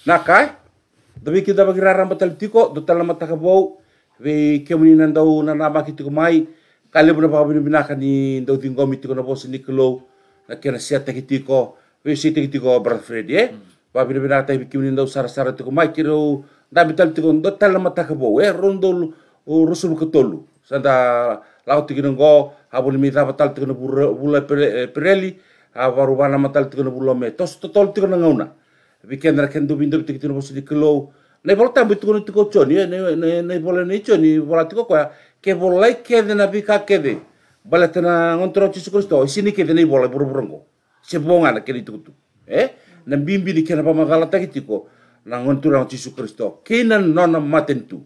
Nakai, dabe ki daba gira ramba tal tiko do tal ma takabou ve kemuni nan dau na nama ki tiko mai kale buna ba bina binaka ni dau tingo mi tiko na bosi ni kelo na kena siata ki tiko ve si tiki tiko brother freddy eh hmm. ba bina binaka tai kemuni dau sara sara tiko mai kiro da bital tiko do tal ma takabou eh rondol rusul ketolu sanda lau tiki ngo habul mi daba tal tiko na bula eh, pereli a warubana matal tiko na bula me tos totol tiko na ngauna vikendra ken do bindo bitik tino bosi dikelo nei bola tambu tiko ni tiko choni nai nei nei nih nei choni bola tiko kaya. ke bola ke ada na kau ke bala tana ngontro chisu kristo sini ke de nei bola buru burungo se bonga na ke ni eh na bimbi ni kena pamagala taki gitu tiko na ngontro chisu kristo kena nona maten matentu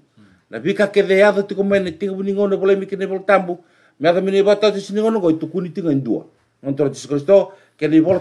na kau ke de tiko mene tiko buni ngono bola mi ke nei bola tambu me ada mi nei bata chisu ngono ko tukuni tinga indua ngontro chisu kristo ke nei bola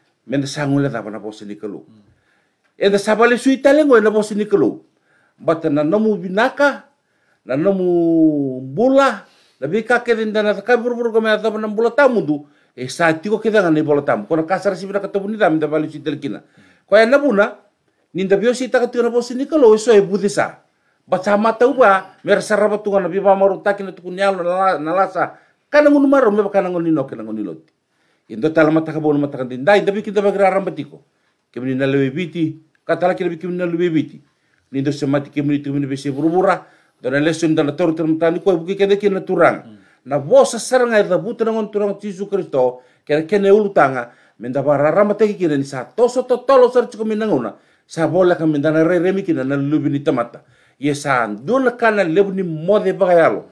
men sangule da na bosi nikelu e er da sabale sui talengo na bosi nikelu bata na nomu binaka na nomu bula na bika kedin dana buru burbur ko me da na bula tamudu e sa tiko keda ngani bula tamu kono kasar sibira kato buni dam da bale sui telkina ko ya buna, ninda na bosi nikelu e so e budisa baca mata uba mer saraba tunga na biba maru takina tukunyalo na lasa kana ngunu maru meba kana ngunu kana ngunu Indo tala matakabon matakantin. Dai tapi kita bagraram batiko. Kemini na lebebiti, katala kira bikin na lebebiti. Nindo semati kemini kemini besi burubura. Dona lesun dala toru termtani ko buki kende kina turang. Mm. Na bosa sarang air dabuta nangon turang tisu kristo. Kena kene ulu tanga. rara bararam bataki kira ni sa toso totolo sar cukup minanguna. Sa bola kamendana re remi kina na lubini tamata. Yesan dona kana lebuni mode bagayalo.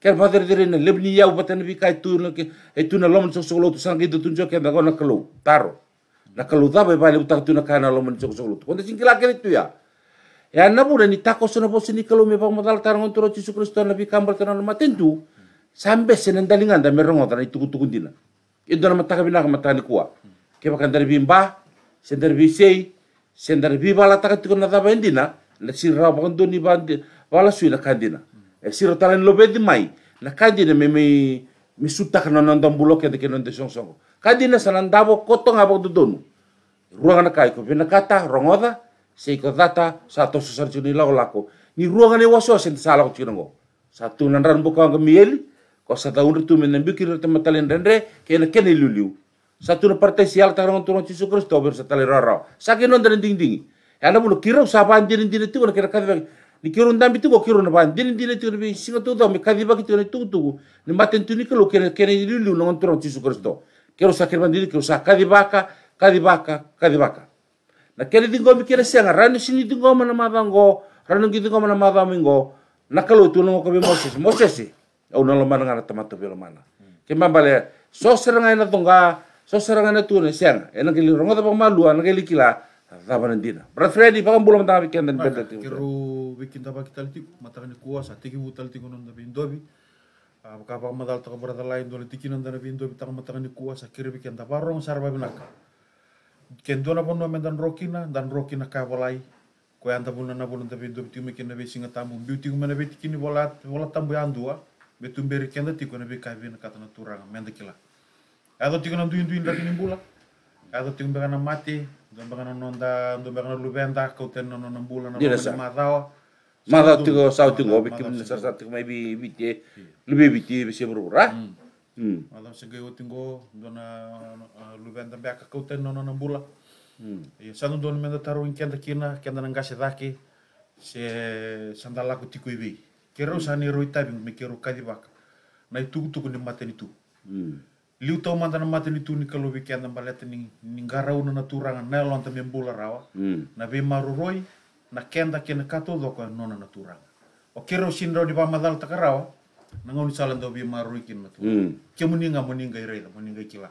ker mother dire na lebni yau batana bi kai e tu na ke e tu na lom so so lo tu sangi tu tunjo ke da na kelu taro na kelu da ba e ba le tu na kana lom so so lo tu konde singkila ke tu ya ya na bu ni tako so na bo sini kelu me modal taro ngon tu Yesus Kristo na bi kambar tana na maten tu sambe senen dalingan da merongo itu tu kundina itu na mata kabina mata ni kuwa ke bakan dari bimba sender bi sei sender bi bala taka tu na da ba indina e na sirra ni bande wala suila kandina Eh, siro talen lo di mai na kadi na meme mi sutak na nandam bulok ya de kenon de song song kadi na sanandabo kotong abok dudonu ruangan kai ko kata rongoda seiko data sato susar lago lako ni ruangan waso sen sala ko satu nanran buka ko mieli ko sata unru tu men bikir te matalen rendre ke na kene luliu satu na parte sial tarong turong cisu kristo ber satale rara sakin non ding ding ya na e bulu kira ni kiro ndambi tuko kiro na ban dini dini tuko ni singa tuko me kadi baki tuko ni tuko tuko ni maten diri kilo kene kene ni lulu non tron tisu kristo kiro sa kiro sa kadi baka kadi baka kadi baka na kene dingo nah, mi kene senga rani sini dingo mana mavango rani dingo mana mavamingo na kalo tu no ko be moses moses au oh, no lo mana ngara tamato be lo mana ke bale so seranga na tonga so seranga na tu ne senga ena kilo rongo da pamalu ana kila Zaman ini dah. Berat Freddy, bagaimana bulan tanggal bikin dan berat itu? Kiro bikin tapa kita lihat, mata kami kuasa. Tiga buat lihat itu nanda bikin ah, dobi. Apa kah bagaimana dalam lain dua lihat kini nanda bikin dobi. Tangan mata kami kuasa. Kiro bikin tapa rong sarba binak. Kendo na pun dan rokina dan rokina kah bolai. Kau yang tak punya nabi nanda bikin dobi. Tiup mungkin nabi singa tamu. Biu tiup mana bikin kini bolat bolat tamu yang dua. Betul beri kendo tiup nabi kahwin kata naturang. Mendekila. Ada tiup nanda duin duin lagi nimbula. Ada tiup mereka mati Δεν πέγανε νόντα, δεν πέγανε λουβέντα, κοτέ να νοναμπούλα να πέγανε μαθάω. Μάθα ότι εγώ σάω την κόπη και μην σας άτυγμα επί βιτέ, λουβί βιτέ, επί σε βρουρά. Μάθα σε εγώ την κό, τον λουβέντα μπέκα κοτέ να νοναμπούλα. Σαν τον τον μέντα τα ρούιν και τα κίνα και τα ναγκάσε δάκι σε σαν τα λάκου τίκου ιβί. Καιρό σαν η ροϊτάβινγκ με καιρό κάτι βάκα. Να η τούκου τούκου νεμάτεν η τούκου liu tau nama mata ni tuni kalau weekend ma leta ni ni garau na naturanga na lon membula rawa nabi hmm. na ve maruroi na kenda kena kato doko nona naturanga o kero sindro di pamadal takarawa na ngoni salan do be maruroi kin matu mm. ke muninga hmm. muninga ire muninga kila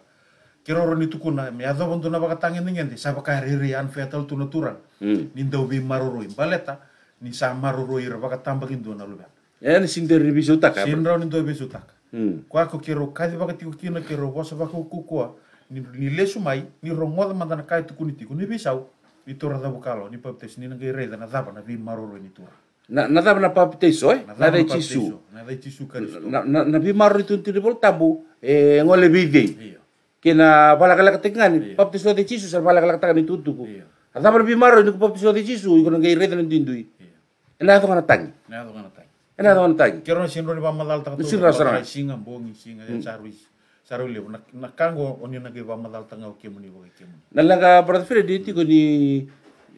kero ro ni tukuna me ado bondo na baka tangen ni ngendi sa baka riri an fetal tu naturang mm. ni do be maruroi baleta ni sa maruroi ra baka do na luban ya eh, ni sindro ni bisutaka sindro ni do bisutaka Mm. Kwa ko ke ro kai waka tiku tina ke wasa waka kukua. Ni, ni lesu mai, ni ro ngoda mandana kai tuku ni tiku. Ni bisau, ni tora dhabu kalo, ni paptes, ni nangai reida, na dhaba, na vi maroro ni tura. Na, na dhaba na papteso, eh? Na dhai chisu. Na dhai chisu karisto. Na, na, na vi maroro tu ntiri bol tabu, eh, ngole videi. Ke na bala kala katengani, yeah. papteso de chisu, sal bala kala katengani tutuku. Iyo. Na dhaba na vi maroro, ni ku papteso de chisu, iko nangai reida na tindui. Na dhaba na tangi. Na dhaba na tangi. ena ron tai kero sin ron ba malal ta sin ra sara singa bongi singa e sarui sarui le na kango oni na ke ba malal ta ngau kemuni bo kemuni na langa brother Freddy ti ko ni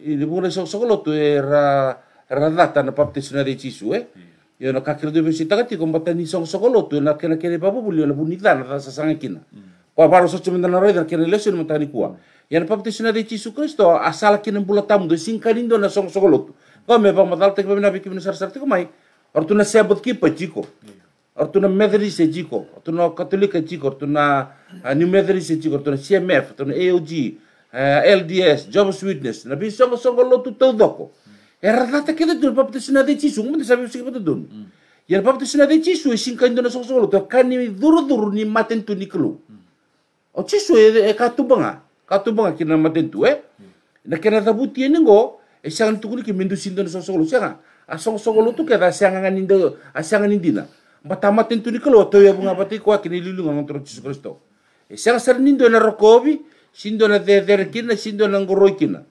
ni bune so so tu era radata na baptisma de Gesù eh yo no ka credo vesi ta ti combata ni so so lo tu na kena kere babu bulio na bunita na sa sanga kina ko baro so chimenda na roida kena lesio na tani kua Yan baptisma de Gesù Cristo asal kina bulatamu do singkalindo na so so lo tu ko me ba madal te ko na bikin sar sar te ko mai Ar tu na sebotkipa tiko. Ar tu na Methodist e tiko. Ar tu na katolika e tiko. tu na New Methodist e tiko. Ar tu na CMF. Ar tu na AOG. LDS. Jehovah's Witness. Na bi songo songo lotu tau doko. E ratata keda tu. Papa tu sina de chisu. Ngumante sabi usika pata dun. E papa tu sina de chisu. E sinka indona songo songo lotu. Ka ni duru duru ni maten tu ni kelu. O e katubanga. Katubanga kina maten tu eh. Na kena tabuti e nengo, E sangan tukuni ki mindu sindona songo songo Sangan a sogosogolo tu matamat asiangaganindo ni mbatamatentuni kaloto ya bunga bati ini lulu lilunga terus Yesus Kristo e sanga sarnindo na rokobi sindo na dedere kina sindo na ngoroi kina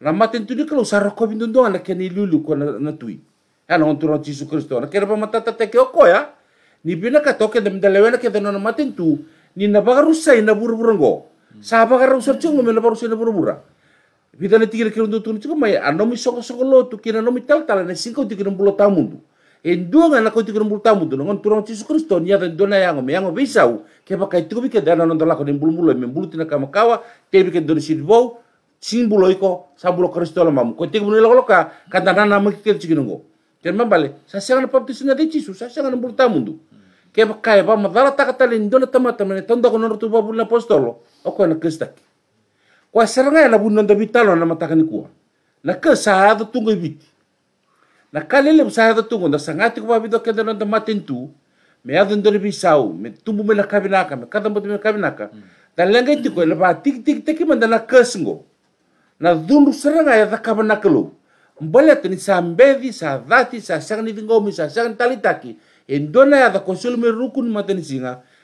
na ni kalo sarokobi ndondo ala kini lulu kwa na tui ana ngotro Yesus Kristo na kera tata teke ya ni kato katoke dem dalewena ke dana matentu ni na bagarusai na buru-buru ngo sa bagarusai chungo me na bagarusai na buru-buru Vida na tira kira ndu tuni anomi soko soko lo tu kira nomi tal tala na singko tu kira mbulo tamundu. En dua ngana ko tu kira mbulo tamundu nongon turong tisu kristo nia dan dona yango me yango beisau ke pakai tu bika oh. dana non dalako den bulu mulu me bulu tina kama kawa te bika dona sirvou simbulo iko sambulo kristo lo mamu ko te kira mbulo ka kata nana mo kikir tu kira ngo. ma bale sa sianga na paptisu na de tisu sa sianga na mbulo tamundu. Ke pakai ba madala takata len dona tamata mene tonda ko non tu bulu na postolo. Oko na kristaki. Kwa seranga la bunan da bitalo na ni kuwa. Na ka sahada tungo ibiti. Na kalele sahada tungo na sangati kuwa bido kada na matentu. Me adon lebi sau, me tumbu me la kabinaka, me kada mbote me kabinaka. Da lenga lepa tik tik teki manda na sengo. Na dundu seranga e ya da kabanaka lo. Mbala tani sa mbedi, sa dati, sa sangani dingomi, sa sangani talitaki. Endona ya da me rukun matenisinga. singa.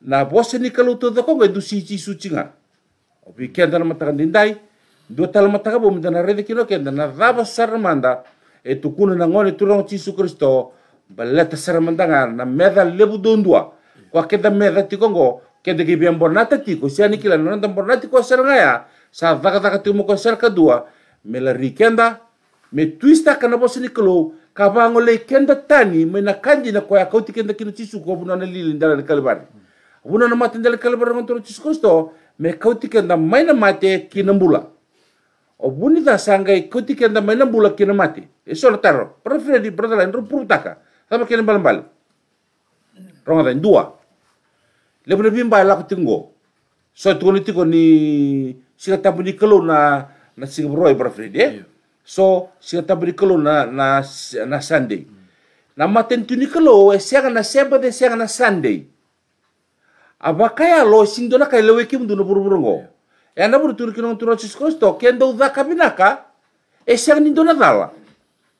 na bose ni kalau tu dako ngai du siji sucinga o bi ken dana mata dindai do tal mata bo mi dana rede kilo ken dana raba sarmanda e tu kuna na ngone tu rong kristo baleta sarmanda nga na meda lebu dondua kwa keda meda tikongo keda gi bien bornata tiko ya si ani kila non dan bornata ko saranga ya sa daka daka tu mo ko sar kadua me la rikenda me twista kana bose ni kalau kabango le kenda tani me na kanji na kwa ya kauti kenda kino tisu ko bunana lili ndala kalibari Wuna na mate ndele kale bara ngontoro chiskosto me kautike nda maina mate kina mbula. O buni ta sanggai e kautike nda maina mbula kina mate. Eso la taro. Para Freddy, para lain ro taka. Sama kina bal-bal. Ronga dua. Le buna bimba e la kutingo. So ni tiko ni sika tabu ni kelo na na sika broi para fira di. Eh? Iya. So sika tabu ni kelo na na na Sunday. Na maten tunikelo e siaga na seba de siaga na Sunday. kaya lo sindo na kai lewe kim duno E ena buru turu kinong turu sisko sto kendo uda kabinaka siang nindo na dala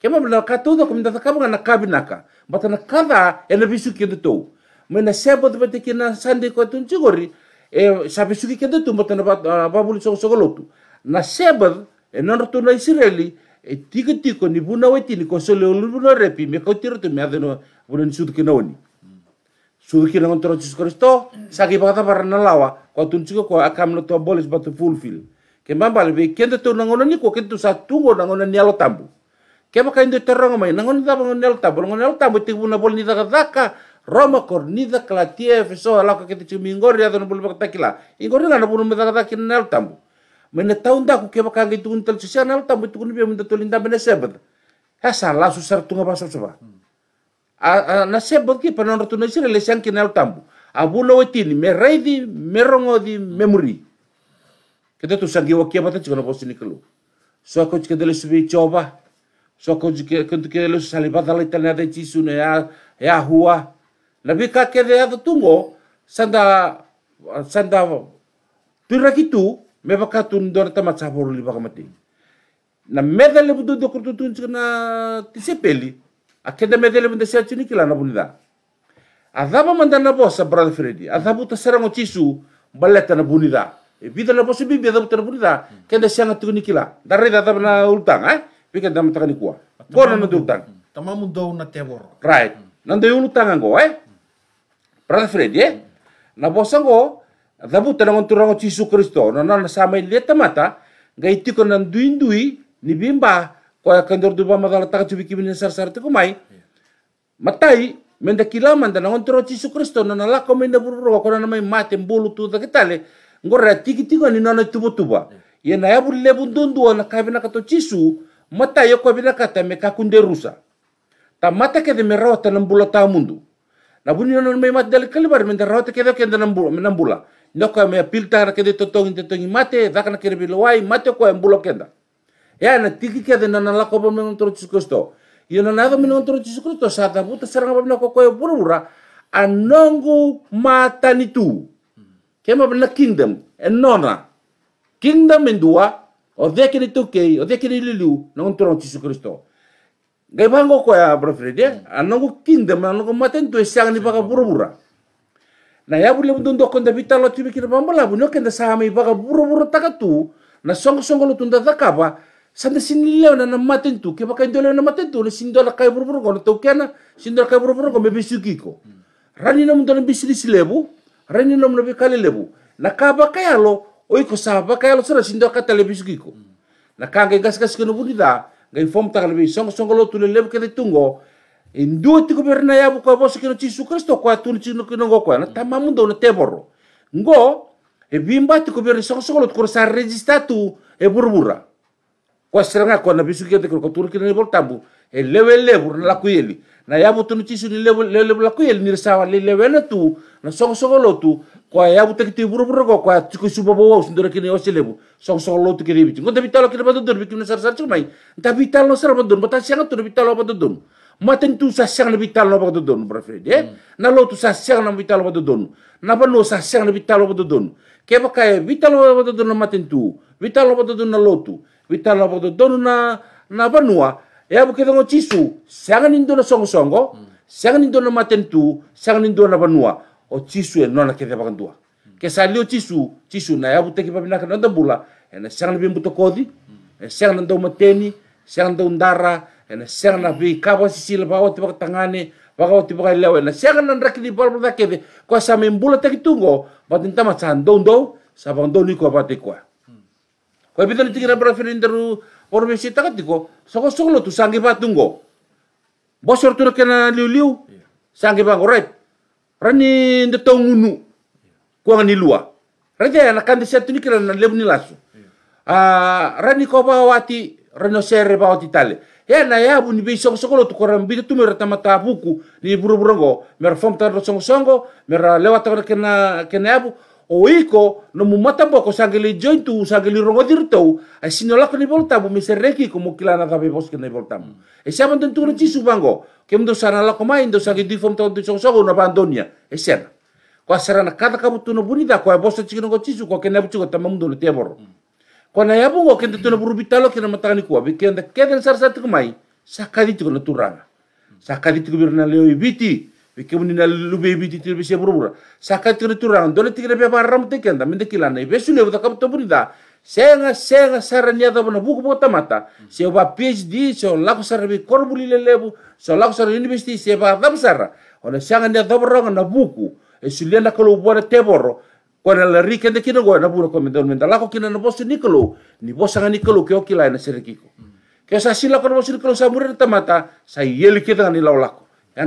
ma bela kato uda kuminda ta na kabinaka bata na kada ena bisu kendo tou na sebo de bete kina sande ko tun chigori e sa bisu kendo tou bata na babuli soko lotu na sebo e na rotu na e tiko tiko ni buna ni ko sole repi me kautiro tu me adeno Sudikira ngon toro Kristus, Kristo, saki pakata para nalawa, kwa tunchiko kwa akam no tua bolis batu fulfill. Kembang bale be kende tu nangono ni kwa kentu satungo nangono ni alo tambu. Kema kain itu terong mai nangono tapa nangono ni tambu, nangono ni alo tambu itu na boleh ni daka daka, Roma kornida kalatia efeso alaka kete chimi ingori ya dono bol bakata kila. Ingori ngana bulu me daka daka ni alo tambu. Mene taun kau kema kangi tukun tel sisi alo tambu tukun bia minta tulinda mene sebet. Hesa eh, lasu sertunga basop soba. Hmm na sebo ke pana rotu na sire le sanki na utambu abula wetini me raidi me rongo di memori kete tu sangi wo kia bata chikana posini kalu so ko chika dele subi choba so ko chika kentu ke le sali bata le tana de chisu na ya ya hua na bi ka ke ya tungo sanda sanda tira kitu me baka tun ta tama chaboru li baka mati na medale budu dokur tu tun chikana tisepeli Akhirnya medele benda sia cini kila na bunida. Azaba manda na bosa brother Freddy. Azabu ta serang o cisu baleta e, na bunida. E vida na bosa bibi azabu ta na bunida. Kenda sia ngatu ni kila. Dari da azaba ultang eh. Pika da mataka kua? kuwa. Bona na e ultang. Tamamu do na tebor. Right. Nanti yulu tangan go eh. Brother Freddy eh. Na bosa go azabu ta na ngonturang o cisu Kristo. Na na sama ileta mata. Gaitiko duin-dui ni bimba kanjorduba magalata chubi kibin sar te kumai matai menda kilaman dana on tero Yesus Kristo nana lako menda bururo ko nana mai mate bolu tu ta kitale ngora tiki tiko ni nana tubu tuba ye na yabu lebu dundu na kabina kato Yesus mata yo bina kata me kakunde rusa ta mata kede de me rota nan ta mundu na buni nana mai mate dal kalibar menda rota ke de ke nan bula nan bula ndoko me pilta ke de totong mate dakana ke bilwai mate ko en bulo kenda Εάν ατύχηκα δεν αναλάκω με τον τσικοστό. Για να δούμε τον τσικοστό, σαν τα βούτα σε ένα κοκκόιο μπουρούρα, ανόγκου ματανιτού. Και έμα βλέπει kingdom, ενώνα. Kingdom εντούα, ο δέκαιρη του κέι, ο δέκαιρη λιλιού, να τον τσικοστό. Gaibango ko ya brofrede, anongo kingdom, anongo maten to esang ni baka burubura. Na ya bule mundun do konda bitalo tibi kira bambala bunyo kenda sahami baka burubura takatu, na songo songo lutunda zakaba, sanda sinile na namatin tu ke baka indole na maten tu sindola kai buru-buru ko to kena sindola kai buru-buru ko bebe ko rani na mundona bisili silebu rani na mundola bikale lebu na kaba lo? oi ko saba lo, sana sindola ka tele ko hmm. na kanga gas gas ke no bunida ngai fom ta kalbi song song lo tu lebu ke tungo indu ti ko berna ya bu ko bosu ke no kristo ko atun ti no kino go ko na tamamu do na teboro ngo e bimba ti ko berna song lo ko sa registatu e burbura kwa sirenga kwa na bisu kete kwa turu kina nibol tambu e lewe lewe na laku yeli na yabu tunu chisu ni lewe lewe laku yeli ni resawa le lewe na tu na songo songo lotu kwa ya teki ti buru buru kwa kwa tiku suba bawa usun dora kina ya yose lebu songo songo lotu kina ibiti ngonta bitalo kina batu dun bikina sar sar chukumai nta bitalo sar batu dun bata sianga tunu bitalo batu dun maten tu sa siang na bitalo batu dun brafede na lotu sa siang na bitalo batu dun na bano sa siang na bitalo batu dun keba kaya bitalo batu dun na maten tu bitalo batu dun na lotu witala bodo donu na na banua ya bu kedo chisu sangan indo na songo songo mm. sangan indo na matentu sangan indo na banua o chisu e nona kedo bagandua mm. ke salio chisu chisu na ya bu teki babina kana da bula ena sangan bimbu to kodi sangan ndo mateni sangan ndo ndara ena sangan na bi kabo sisila bawa tiba tangane Baka waktu baka ilaw na siya ka nang rakiti bal pa kede kwa sa membula takitungo batin tama sa andong do sa bang do ni ko batikwa. Babitali tingira preferenderu orbesi takatiko soko solo tu sangi patunggo. Bosor tu kena liu-liu sangi orang. Rani ndetongunu Kuang ni lua. Raja yang desa tu ni kira lebu ni lasu. Iya. Ah, Rani kau Rani rano bawa wati tale. Ya na ya bu ni besok sokolo tu koran bida tu merata mata buku ni buru-buru go mer fom tar songo-songo mer lewat tar kena kena abu o no mu matamba ko sangeli jointu sangeli rongodir tau ai sinolak ni volta bu misereki como kilana ka bebos ke ni volta mu e sa mantan tu ci subango ke mdo sana la koma indo sangi di fom tau di songso no abandonia e sen ko sarana kada ka butu no bunida ko a ci no ci su ko ke na butu ko tamam do te bor ko na yabu ko ke tu no burubitalo ke na matani ko bi ke nda ke den sar sar mai sakadi tu no turanga sakadi tu birna ibiti bikemuni na lube di tiri be sebur bura saka turang dole tigre be baram te kenda mende kilana be sule buta kap toburi da senga senga sarania da bona buku bota mata se ba phd se lako sarbe buli lelebu se lako sar university se ba dam sara ona senga ne da borong na buku e sule na kalau buat teboro kona la rika de kina goya na bura ko mendon menda lako kina na bosu nikolo ni bosanga nikolo ke okila na serikiko ke sa sila ko bosu nikolo sa saya tamata sa yeli kita ni laulako kan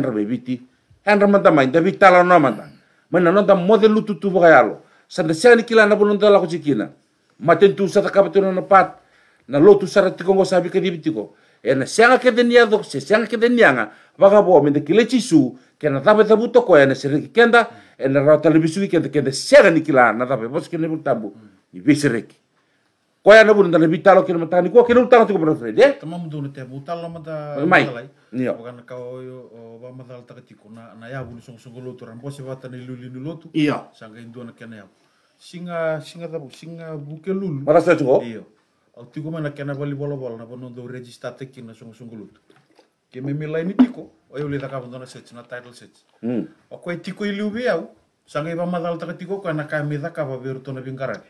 en ramanta mai dabi tala no manta mana no da model lutu tu bagayalo sanda siani kila na bulun dala kucikina maten tu sata kapatuna na pat na lotu sara tikongo sabi kadibitiko e na sianga kedenia do se sianga kedenianga baga bo men de kilechi su ke na tabe tabu toko e na sere kenda e na rauta lebisu kenda kenda sianga nikila na tabe bos kenda tabu ibisireki Ko ana bun tana bitalo kina matani ko kina utala tiko mana frede. Eh? Tama mundu ni te butala mata eh, mai. Nio. Bukan ka o o ba mata ta tiko na na ya bun song song lotu ran pose wata ni luli ni lotu. Iya. Sanga indu na kena ya. Singa singa tabu singa buke lulu. Mata sa tiko. Iya. Au tiko mana kena bali bola bola na bono do register te kina song song lotu. Ke me mila ini tiko. O lihat le ta ka bono search na title search. Mm. O ko tiko ilu be au. Sanga mata ta tiko ko na ka me da ka ba beru na bingarabi.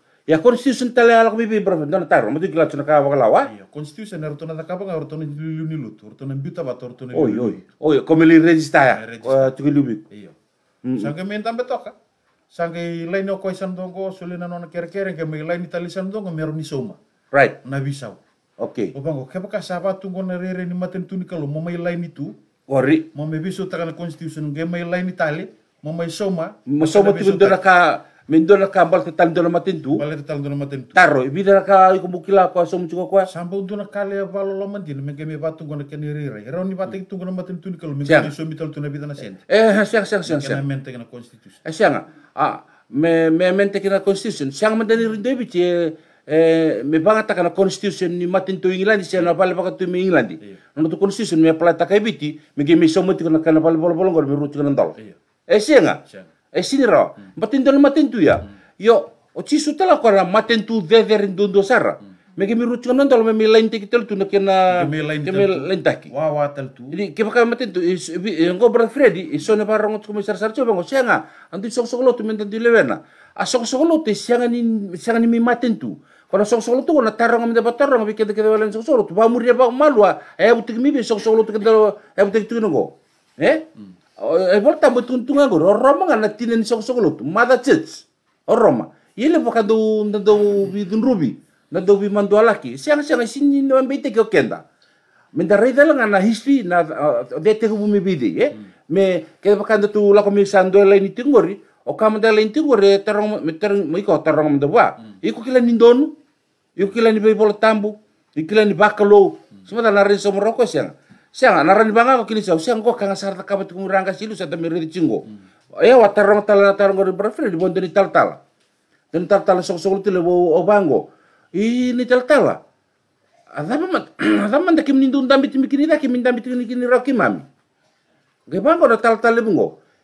Ya konstitusi tele alak bibi berapa dona taro, mesti gila tuna kawa kalawa. Iya, constitution naru tuna takapa ngaru tuna lilu nilu, turu tuna biuta ba turu tuna. Oi oi. Oi, kau milih register ya. Tu gilu bi. Iya. Eh, iya. Sangka main tambe toka. Sangka lain no koi san dongko, sulina nona kere-kere kau milih lain itali san dongko, meru ni soma. Right. Nabi saw, Oke. Okay. kau pakai siapa tunggu nere nere nih maten tuh kalau mau milih lain itu. Wari. Mau me bisu konstitusi, constitution kau milih lain itali, mau milih soma. Mau soma tu dona ka min dona ka bal te dona matin tu bal te dona matin tu taro ibi dona ka iko mukila ko so mucho ko sambo dona ka le valo lo mandin men ke me batu gona ke ni rire era ni batik tu gona matin tu ni kalau men ke so mital tu na vida na sente eh, eh siang siang siang siang mente kena konstitusi eh siang ah, ah me me mente kena konstitusi siang men dani rinde eh, bi te eh me bangata kana konstitusi ni matin tu ingilandi siang na bal baka tu mi ingilandi iya. no tu konstitusi me plata ka biti me ke me so mucho kana kana bal bal bal ngor me rutu kana ndal iya. eh siang ah e eh, sinira hmm. matendo le ya io hmm. o tisu tala kora matentu vevere ndondo sara hmm. me ke miru tsinga nonda me lain tiki tel tu na kena lain taki wa wa tel tu ini ke baka matentu ngo bra fredi iso ne barong ngot komisar sar coba ngo sianga ah. antu sok sok lo tu di lewena a ah. ah, sok sok lo te sianga ni sianga ni mi matentu Kona sok solo tu kona tarong dapat tarong abi kede kede sok-sok solo tu muria ba malua e butik mi sok-sok solo tu kede e eh, butik tu nungo eh e volta bo tuntunga go roma nga natinen song sok lup mada o roma yele ka do do bi dun rubi na do bi mandu alaki siang siang sini no mbete ke kenda menda reidal nga na history na de te bumi bidi e me ke ka do tu la komi sando la ni tingori o ka mada la ni tingori terong terong mi ko terong menda wa iku kila ni ndonu iku kila ni be bol tambu iku kila ni bakalo semata na rin somroko siang siang naran banga ko kini siang ko kanga sarta kabat tukung rangka silu sa tamir di cingo hmm. ya watarong tala tarong gori berfre di bondo ni tala dan tala sok sok tu lebo obango ini tala azama mat azama nda kim nindun dambi timi kini da kim dambi timi kini roki mami na tal tala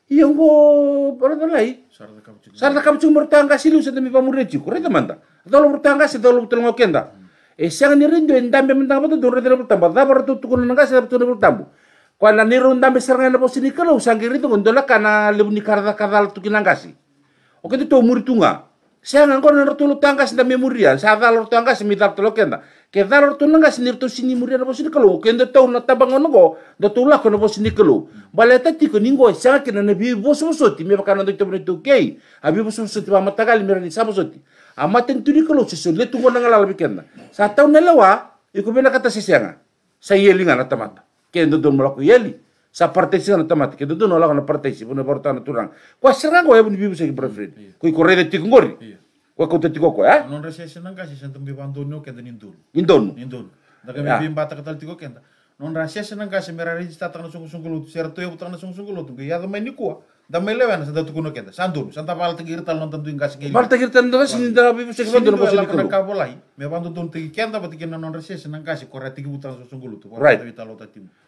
Iya, iya ngo lai sarta kabat tukung ka silu sa tamir cinggo kore reta manda dolo murtanga tolong dolo okenda. Esiang eh, ni rindo mentang mentambe tu dunre tere pertamba. Dabar tu tukun naga sa tu nebul tambu. Kuana ni rundambe seranga na posini kalau kiri itu gondola kana lebuni karda kadal tu si. Oke tu tu muri tunga. Siang angkon na rutulu tangkas ndambe memurian. Sa dalor tangkas mitap tolo kenda. Ke dalor tu nangas ni rutu sini murian na posini kalau. Kenda tau na tabangon ngo. Da tulak na posini kalau. Baleta tiko ningo siang kena na bibo sosoti. Meba kana tu tu kei. Abibo sosoti ba matagal mirani sosoti amma tentuni kalau susun le tunggu nang lalabi kenna sa tau na lawa iku bena kata sisianga sa yeli ngana tamata ke ndo don mulaku yeli sa partesi ngana tamata ke ndo don ola ngana partesi buna porta na turang Ku serang ko ebun ya, bibu segi prefred ko iko rede ya non resesi nang kasih santum di pantunyo ke ndo indul indul indul bibi ya. bi kata katal tiko kenta non resesi nang kasih merari sta tangna sungguh-sungguh lu. serto yo tangna sungguh-sungguh lutu ya do Da με λέγανε σαν τα του κουνοκέτα. Σαν του, σαν τα βάλετε κυρτάλ όταν του εγκάσει και Βάλτε κυρτάλ να δώσει την τραπή που σε κοντά να πέσει. Να καβολάει. Με πάντων τον τεκέντα από την κοινωνία σε να κάσει κορατική που ήταν στον κούλο του.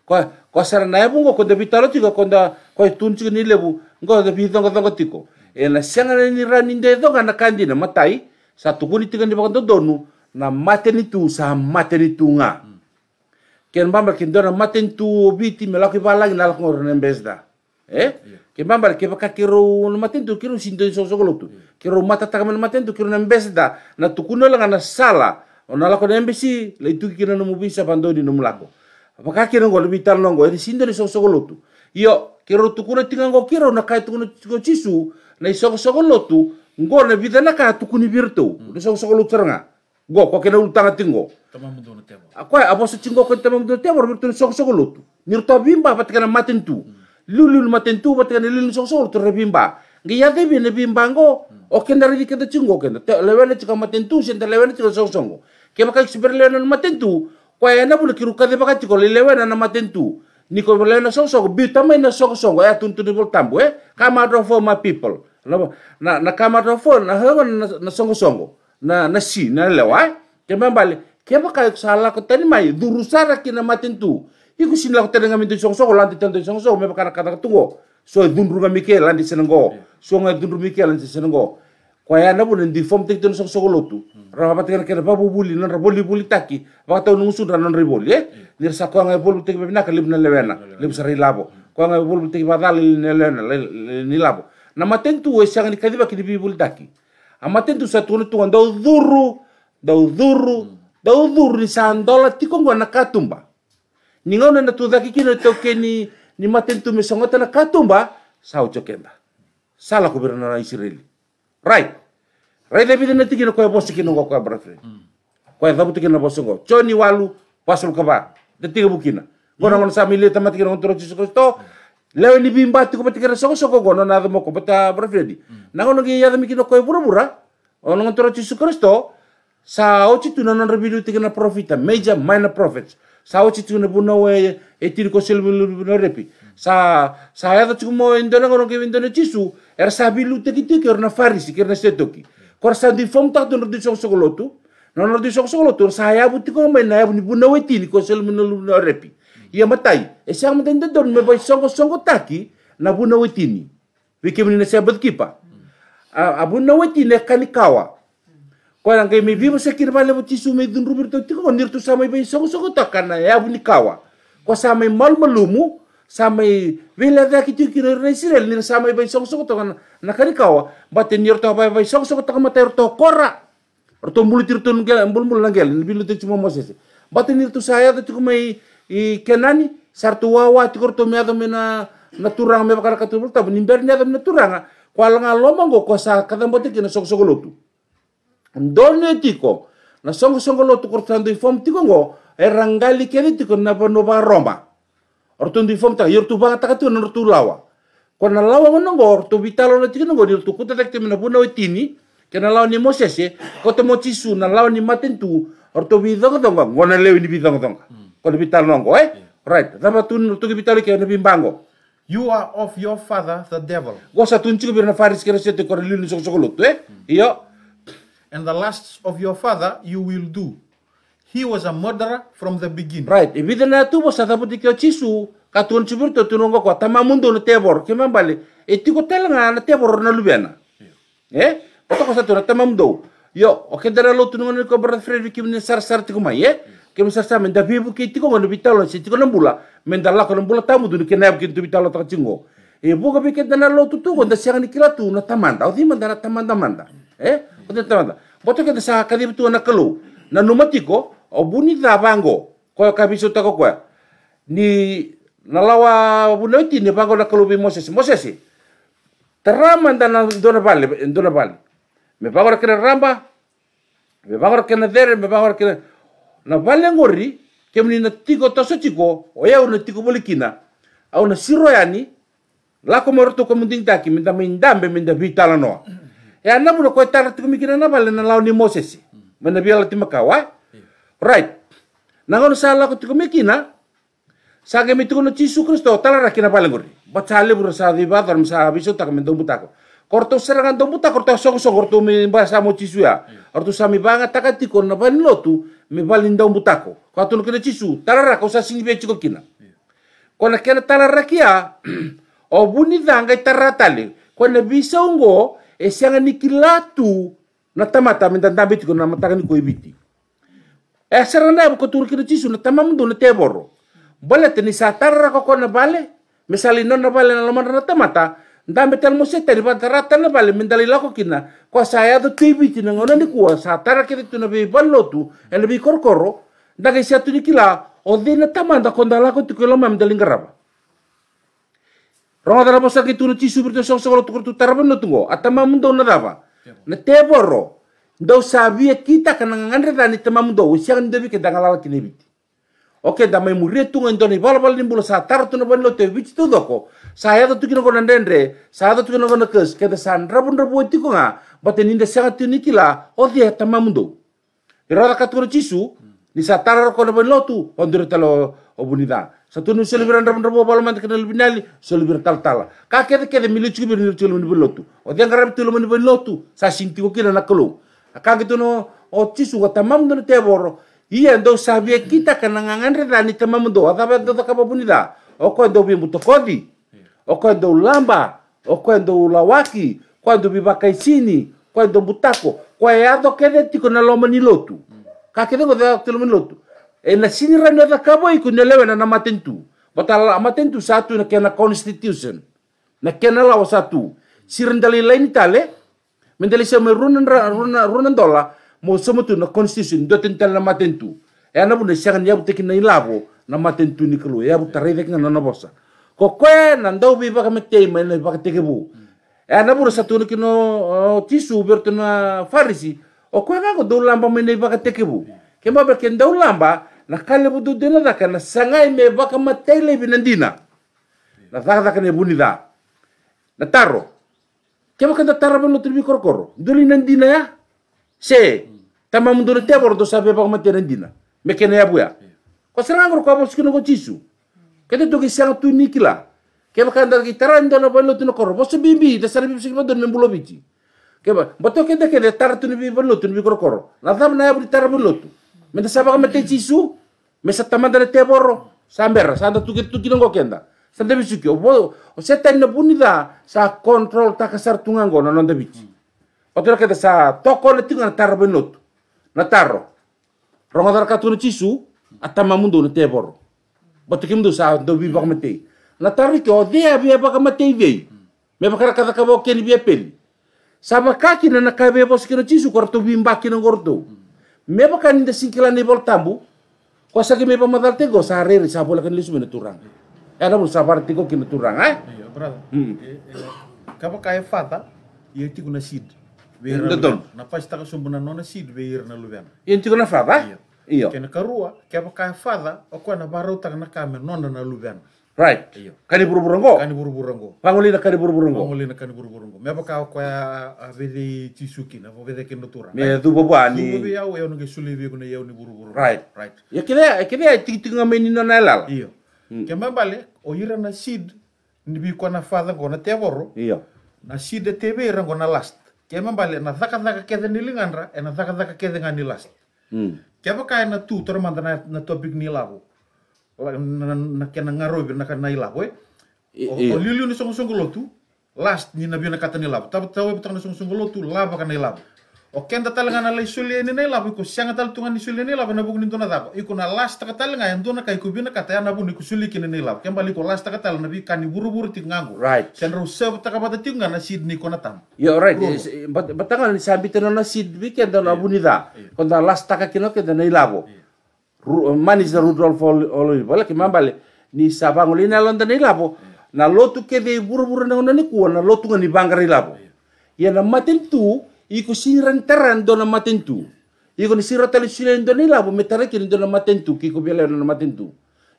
Right. Κόσαρα να έχουν κοντά πιτάλο τίγο κοντά κόι τούντσι και νίλεβου. Κοντά πιτάλο κοντά κοντίκο. Ένα σέγγαρα είναι ρανίντε εδώ να κάνει να ματάει. Σα του κούνι τίγαν είπα κοντά τόνου να μάτενι του σα μάτενι του ngā. Kena bamba kendora maten tu biti melaki balagi nalakon renembezda eh iya, iya. ke mambal ke baka no maten tu kiro sinto so so tu iya. ro mata ta kamen maten tu ro nembes da na kuno langa na sala ona lako nembesi le tu kiro no sa pando di no mulako baka kiro ngol bital nongo e sinto ni so so tu io kiro kuno tinga ke ro na kai tukuna cisu na so so tu ngo na vida na ka kuno birto mm. do so so tu ranga go ko kena utanga tingo tamam do no tebo akwa abo so tingo ko tamam do tebo birto so so tu mirto bimba patikana maten tu mm lulun matentu batkan lulun sosol terbimba ngi yate bi ne bimba ngo o kenda ri kenda chingo kenda te lewele chika matentu senta lewele chika sosongo ke baka super lewele matentu kwa yana bulu kiru kade baka chiko lewele na matentu ni ko lewele sosongo bi tama ina sosongo ya tuntu ni voltambo eh kama rofo ma people na na kama rofo na hewa na songo songo na na si na lewa eh. ke mbale ke baka ko tani mai durusara kina matentu Iku sin lau tere ngami tun songso, lanti ten songso, me pakana kata tungo. So dun runga mike lanti senengo. Iya. So ngai dun runga mike lanti senengo. Kwaya na bunen di form tek tun songso lotu. Rapa patek na kena babu buli, non raboli buli taki. Baka tau nungusu dan non riboli, eh. Iya. Nir sa kwa ngai bolu tek bebina ka libna lewena, lib sari labo. Kwa ngai bolu tek badali lewena, ni labo. Na maten tu wes yang ni kadiba kidi bibuli taki. Amaten tu satu ni tuan dau duru, dau duru, sandola tikong gua nakatumba. ningauna na tudhaki kino tokeni ni matentu mesongota na katumba sao chokemba sala kuberna na Israeli right right lebi na tikino ko bosi kino ko abra friend ko ya dabu tikino bosi ko choni walu pasul kaba de tiga bukina gona ngona sa mili tamat kino ngona trochi ko leo ni bimba tiko patikira soko soko gona na demo ko bata abra friend na ngona gi ya kino ko bura ngona ngona trochi ko to sa ochi tunana tikino profita major minor profits sa o chitu na puno we e tiri ko sel bilu puna repi sa sa ya da chumo indona ngono ke vindona chisu er sa bilu te kiti ke orna farisi ke orna setoki kor sa di fom ta don di song sogolotu no no di song sa ya buti ko me na ya ni puna we tiri ko sel bilu puna repi ia matai e sa mo tende don me songo songo taki na puna we tini wiki mini na sa kipa a we kanikawa kwarangai mivi vasakiri vale vatisu meidun rubir to tiko vanir tu samai vai sogo sogo takana ya vuni kawa kwa samai mal malumu samai vela da kiti gitu kira na israel nir samai vai sogo sogo takana na kawa bate nir to vai vai sogo sogo takama ter to kora Orto mulut itu nggak, mulut mulut nggak, lebih lu cuma mau sih. Batu nir tu saya tu cuma i kenani, sartu wawa to korto meado mena me mebakar katu bertabu nimber niado menaturang. Kualang alomang gua kuasa kadang botik kena sok sok lotu ndone tiko na songo songo lo tukor tandu fom tiko ngo e rangali kede tiko na pa no ba romba or tundu fom ta yor banga taka ta nortu lawa kona lawa ngono ngo or vitalo na tiko ngo dir tu kuta tek temina puna wetini kena lawa ni mosese koto mo mochisu na lawa ni matentu or tu dong ngo na lewi ni bidong dong hmm. ko vitalo ngo eh right dama tu no tu vitalo ke na bimbango You are of your father, the devil. Gosa tunci ko bir na faris kira sete ko lilu sokokolutu eh. Hmm. Iyo, and the lusts of your father you will do. He was a murderer from the beginning. Right. If it is not too much, that chisu, katun chubur to tunongo kwa tamamundo na tebor, kima bali, iti ko telanga na tebor na lubena. Eh? Oto ko sa tunong tamamundo. Yo, okay, dara lo tunongo na ko brad Frederick kimi na sar sar tiko mai, eh? Kimi sar sar, menda bibu ki iti ko ngano bitalo, si iti ko nambula, menda lako nambula tamu dun ki naib kinto bitalo taka chingo. Eh, buka bikin dana lo tutu, kanda siyang ni kilatu na tamanda, o di manda na tamanda-manda. Eh? otetamata botoke de saka kadi tu na kalu na numatiko obuni buni da bango ko ka tako ni nalawa bunoti ni bango na kalu Moses, moses moses teraman dan dona bali, dona bali. me bango kena ramba me bango kena dere me bango kena na bale ngori kemni na tiko toso tiko oya una tigo bolikina au na siro yani la komoro to komunding taki minda mindambe minda vitala noa ya na mura ko tara tuku mikina na bale na lau moses biala ti makawa right na ngono sala ko tuku mikina sage mi no jisu kristo tala rakina bale ngori bacale bura sa di badar msa abiso tak mendong butako Korto serangan dong buta korto so so korto mi bahasa mo cisu ya. Iya. Korto sami banget takati ko na ban lotu mi dong butako. Kau tuh kena cisu tarara ko sa sini kina. Iya. Kau nak kena tarara ya. kia. Obuni oh, dangai dangga taratali. Kau na ungo esianga eh, nikilatu na tamata minta tabe tiko na mataka ni koibiti e na buka turki na tisu na tamam do na teboro Bale teni satarra ko ko na bale misali non na bale na lomar na tamata ndambe tel mo sete ni rata na bale mendali lako kina kwa saya do koibiti na ngona ni ko satara kiri tu na be tu, e le bi korkoro ndage sia tu nikila o dina tamanda ko ndala ko tiko minta lingaraba ronga tara bosa ki tunu tisu birto song song tu tu tara no tungo atama mundo na dava na teboro ndau sabia kita kana ngandre dani tama mundo usiang ndebi ke dangalala biti. oke damai tungo ndo ni bala bala mbulo sa tar tunu ban lo tebi tu doko sa ya tu kino kona ndendre sa ya tu kona kes ke san rabun rabu tiko nga bate ninde sanga tu nikila odia oh tama mundo irada katuru tisu ni sa tar kona ban lo tu ondure talo obunida oh, satu satuni solibira ndram bo bala manta kenal binali solibira tal tala ka kede kede mili chuki bir nir chulo mani lotu o yang kerap tulu mani lotu sa sinti ko anak nakalo ka gitu no o oh, tisu ko tamam no te boro iya ndo sabia kita kana ngangan re dani tamam do ada apa do ka babuni da o ko ndo bi mutokodi o ko ndo lamba o ko ndo lawaki ko ndo bi bakaisini ko ndo butako ko ya do kede tiko na lo lotu ka kede ko lotu ena eh, rana na kabo iku na lewe na matentu batala matentu satu na kena constitution na kena lawa satu sirendali lain tale mendali sama runan runan runan dola mo sama tu na constitution do tental na matentu e ana bunda siangan ya butekin na ilabo na matentu ni kelu ya e dekina na na bosa ko koe na ndau bi baka tei ma na baka bu. e ana bunda satu na kino tisu bertu na farisi o koe ngako do lamba mene baka tekebu yeah kema bakin daulamba na kale budu dina daka na sanga me baka matele nandina na ne bunida na taro kema kanda taro bano tribi korkoro duli nandina ya se tama te tebor do sabe baka matele nandina mekene ya buya ko serangor ko abos kino ko tisu kete toki sanga tu nikila kema kanda ki ndo na bano tino koro bosu bimbi da sarabi sikma don membulo biti kema bato kende kende taro tino bi bano tino bi korkoro na na ya taro tino Menta sabaka menta cisu, mesa tamanda na teboro, sambera, santa tukir tukir nongo kenda. Santa bisuki, obo, o seta ina bunida, sa kontrol taka sartungango na nonda bici. Otora kete sa toko le tinga na taro benot, na tarro, Rongo dara katuna cisu, atama mundo na teboro. Botukim do sa do bibak menta. Na taro ki o dea bia baka menta vei. Me bakara kada kabo keni bia peli. Sama kaki na nakabe bos kena cisu, korto bimbaki na gordo meba kan de singkilan ni bol tambu ko sagi meba madal tego sa rere sa bola kan lisu turang era ya, bul sa bar tego kin turang eh iya brother hmm eh, eh, kapa kaya fata ya ya, Iya, tigo guna sid veira na pasta ka nona sid veira na luven ye tigo na fata iya kena karua kapa kaya fata o ko na barau tak na kamen nona na luven right iyo kani buruburongo kani buruburongo pangolina kani buruburongo pangolina kani buruburongo ah, me baka kwa avele tisuki na vovele ke notura me right. dubo bwani dubo ya we onge sulivi kuna ya ni buruburongo right right yakile yakile tikitinga menino hmm. na lala iyo mm. kemba bale oyira na seed ndibi kwa na father kwa na teboro iyo na seed tebe rango na last kemba bale na thaka thaka kethe nilingandra e na thaka thaka kethe ngani last mm. kemba kai na tu toramanda na, na topic ni lavo nakena na na kena ngaro be ila koe o liliu ni songo songo lotu last ni nabi bio na kata ni lab tapa tawe e na songo songo lotu lab kana ila o ken ta talanga na lai suli e ni na ilava ko sianga tal tunga ni suli e ni ilava na buku ni tona dapa iko na last ta talanga yang e tona kai bi na kata na buku ni suli kini ni ilava ken bali ko last ta talenga na bi kani buru buru ti ngangu right sen ro se ta kapata ti ngana sid ni na tam yo right batanga ni sabi tena na sid bi ken iya. da na iya. buni da ko ta last ta kino ken da na ilava manager Rudolf Olojipole mambale ni sabango lina London ni lapo na lotu keve buru-buru na onani kuwa na lotu ngani bangari lapo ya na matentu iko siran teran dona tu iko ni sira tali silen dona lapo metareki ni dona tu kiko bela na tu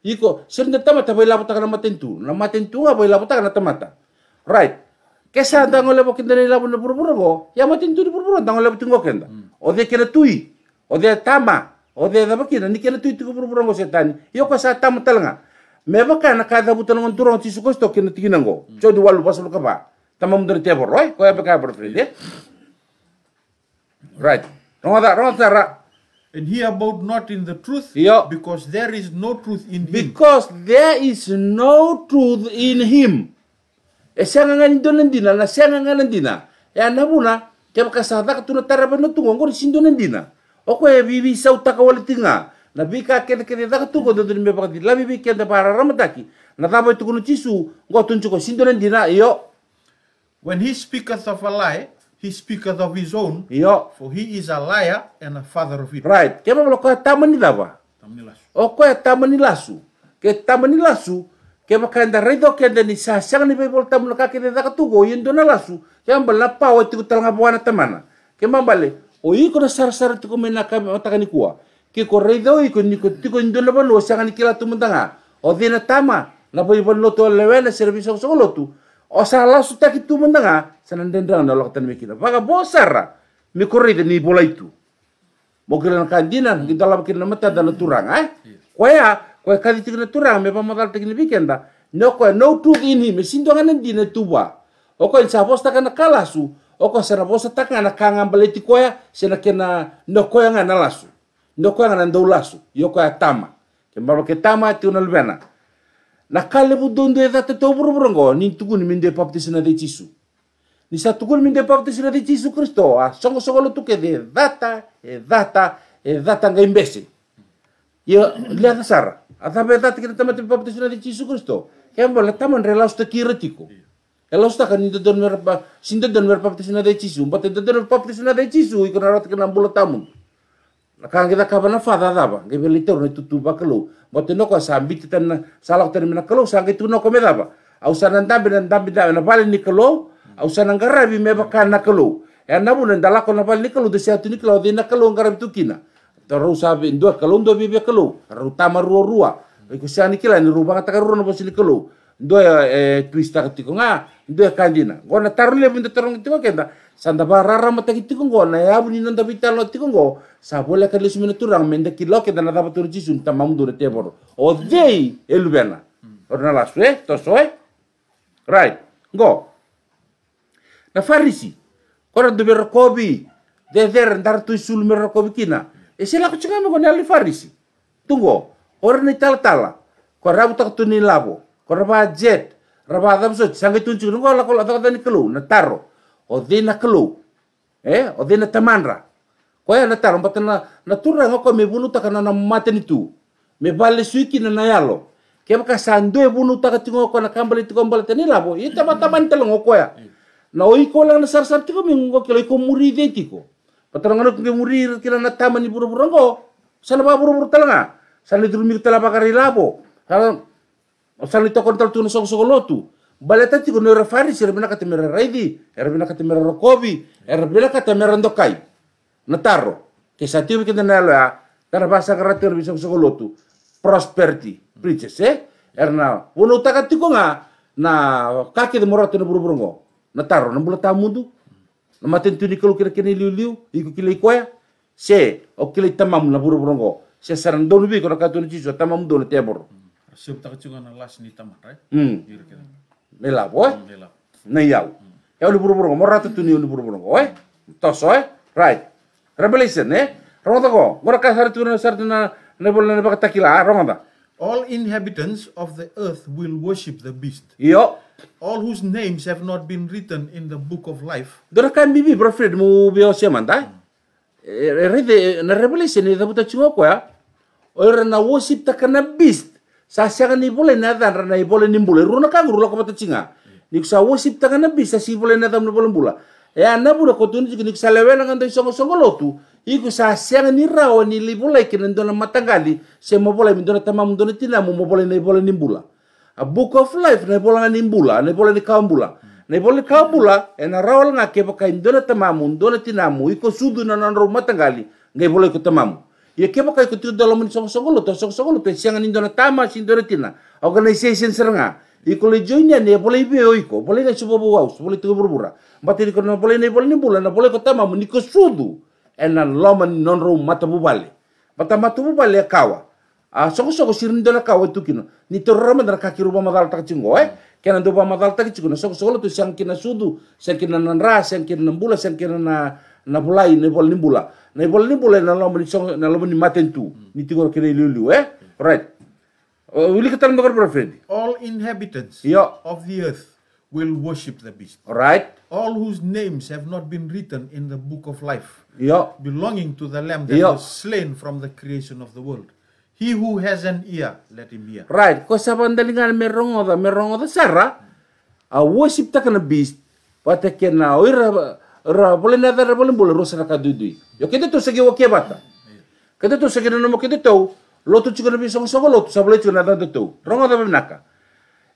iko sirin tamata bai lapo takana tu na matentu nga bai lapo takana tamata right kesa dango lepo kendani lapo na buru-buru go ya matentu di buru-buru dango lebo tingo kenda hmm. o de kena tui o tama o de da bakina ni tuiti tuitu ko burburango setani yo ko sa tam talanga me bakana na kada butan ngon turong tisu suko stok kina tigina ngo cho di walu ka ba tamam dur te boroi ko ya baka de eh? right ronga da ronga ra And he about not in the truth, yeah. because there is no truth in him. Because there is no truth in him. E sanga ngani donendina, na sanga ngani dina. E anabuna, kaya makasahata katuna tarabano tungo, ngori sindonandina Oke, bibi sautaka wali tinga. Na bika ka kene kene daka tuko dodo ni be pakati. La bibi kene para ramataki. Na tabo itu e kuno cisu. Ngo tuncu ko sindoren dina iyo. When he speaketh of a lie, he speaketh of his own. Iyo. For he is a liar and a father of it. Right. Kema lo ko tamani lava. Tamani lasu. Oko ya tamani lasu. Ke tamani lasu. Kema kanda redo kende ni sa sang ni bebol tamu ka kene daka tuko yendo na lasu. Kema bala pawo e tiku talanga buana tamana. Kema mbale o i sar tiko tuku mena kame o takani kua. Ke ko iko ni ko niko tiko ndola balo o ni kila tumundanga. O dina tama na po ibon lotu o lewele servisa ko tu O sa lasu taki tu sanan dendang na lokatan mekina. Baka bosara me ko reido ni bola itu. Mo kira na kandina kita dala kira na mata dala turang eh. Kwaya ka kadi tikna turang me modal tikna bikenda. No kwaya no truth me sindo ngana dina tuwa. O kwaya sa bosta kana kalasu. oko sena bosa taka na kanga mbaleti koya sena kena nokoya nga nalasu nokoya nga ndolasu yoko ya tama kembalo ke tama ti una lbena na kale bu dondo eda te toburu burongo ni tukuni minde papti sena de tisu ni sa tukuni minde papti sena de tisu kristo a songo songo lo tuke de data e data e data nga imbesi yo le sara a tabe data ke tamate papti sena de tisu kristo kembalo tama relasu te kiretiko Elos ta kan indodon merpa sindodon merpa tisina de chisu mbate dodon merpa tisina de chisu ikona rot kana bulo tamu kan kita kabana fada daba ge belitor ne tutu bakalo mbate noko sambit salak termina kalo sangke tu noko medaba au sanan dambe dan dambe dan na pale nikalo au sanan garabi me bakan na kalo e na bulo ndala kona pale nikalo de sia tu nikalo de na kalo ngarabi tu kina terus sabe ndua kalo ndo bibe kalo rutama ruo rua ini kila ni rubanga takaruno bosini kalo dua eh, twista katiko nga dua kanjina taru tarule minta tarung tiko kenda santa barara mata kitiko gitu gona ya buni nanda vital lo tiko go sabola kalus sumina turang menda kilo kenda nada patur jisun tamam dure tebor o dei elubena orna lasue eh, tosoe eh. right go na farisi kora du rokobi de der ndar tu sul merkobi kina esela kucingame gona ali farisi tunggu orang ni tala tala kora butak tu ni labo koraba jet raba adam so sangai tunchu nungo la kola tata ni kelu na taro o dina kelu eh o dina tamanra koya na taro mbata na na turra ngoko me bunu taka na mate ni tu me bale suiki na na yalo kema ka sandoe bunu taka tingo ko na kambali tingo mbala tani labo i tama taman telo ngoko ya na oi kola na sar sar tingo me ngoko kelo ko muri identiko patara ngano ke muri kila na taman ni buru buru ngo sana ba buru buru nga, ah. sana dulu mi telapa kari labo Osana ito kontrol tuna sok soko lotu. Baleta tiko nera faris, era bina kata mera raidi, era bina kata mera rokobi, era kata mera ndokai. Nataro. Kesatiwi kita nalo ya, karena bahasa kerati era bisa lotu. Prosperity, preaches, eh? Era na, wono utaka tiko nga, na kaki de morato na burubrongo. Nataro, na bulata mundu. Na matin tuni kalau kira-kira liu-liu, iku kila ikoya. Se, o kila buru na burubrongo. Se sarandonu biko na katuni ciso, tamamu dona Mm. Subtak juga na las ni tamat right? Hmm. Lela, boy. Lela. Hmm, na Ya Yau libur burung, mau ratu tu ni libur burung, boy. Eh? Tos, boy. Eh? Right. Revelation, eh? Rongo tako, ngora sari tu na sar tu na nebol na nebaka ta. Eh? All inhabitants of the earth will worship the beast. Yo. All whose names have not been written in the book of life. Dora kan bibi profit mu bio mandai ta? Rede na revelation ni dapat cuma ko ya. Orang na worship takana beast sasiaga ni bole na dara na bole ni bule runa kang rula ko mata cinga ni sa wosip ta na kan bisa si bole na dam na bole bula e ana bula ko tuni ni lewe na ngando songo songo lotu iku sasiaga ni rawa ni li bole ke na matangali se mo bole mi ndo na tamam dona tina mo bole na bole ni a book of life na bole ni mbula na bole ni kambula na bole kambula e na rawa nga kepa baka indona na tamam ndo tina mo sudu na na ro matangali ngai bole ko Ya Yake kai kutiru dalam ni lo to to pensiangan indona tama sindona tina organization serenga join joinia ne pole ibe oiko pole ga subo waus pole tu burbura di kono pole ne pole ni bula na pole kotama ni kosudu ena loma ni ro mata bubale bata mata bubale ya kawa a ah, sokosoko sirindona kawa tukino ni torrama dara kaki ruba madal tak cingo eh kena duba madal tak cingo to siang kina sudu nan kina nan bula siang kina na na bulai ne bol nimbula na bol nimbula na lo mani song na lo mani maten tu ni tingor kene lulu eh right wili eh, ketan bakar berfendi all inhabitants yeah. of the earth will worship the beast right all whose names have not been written in the book of life yeah. belonging to the lamb that yeah. was slain from the creation of the world he who has an ear let him hear right ko oda merong oda sarra a ah, worship takana beast patakena oira bole na da bole bole rosa na dudui yo ya, kete to wo wokia bata kete to sege no kete to to chiko bi songo songo lotu sabole chiko na da to rongo da naka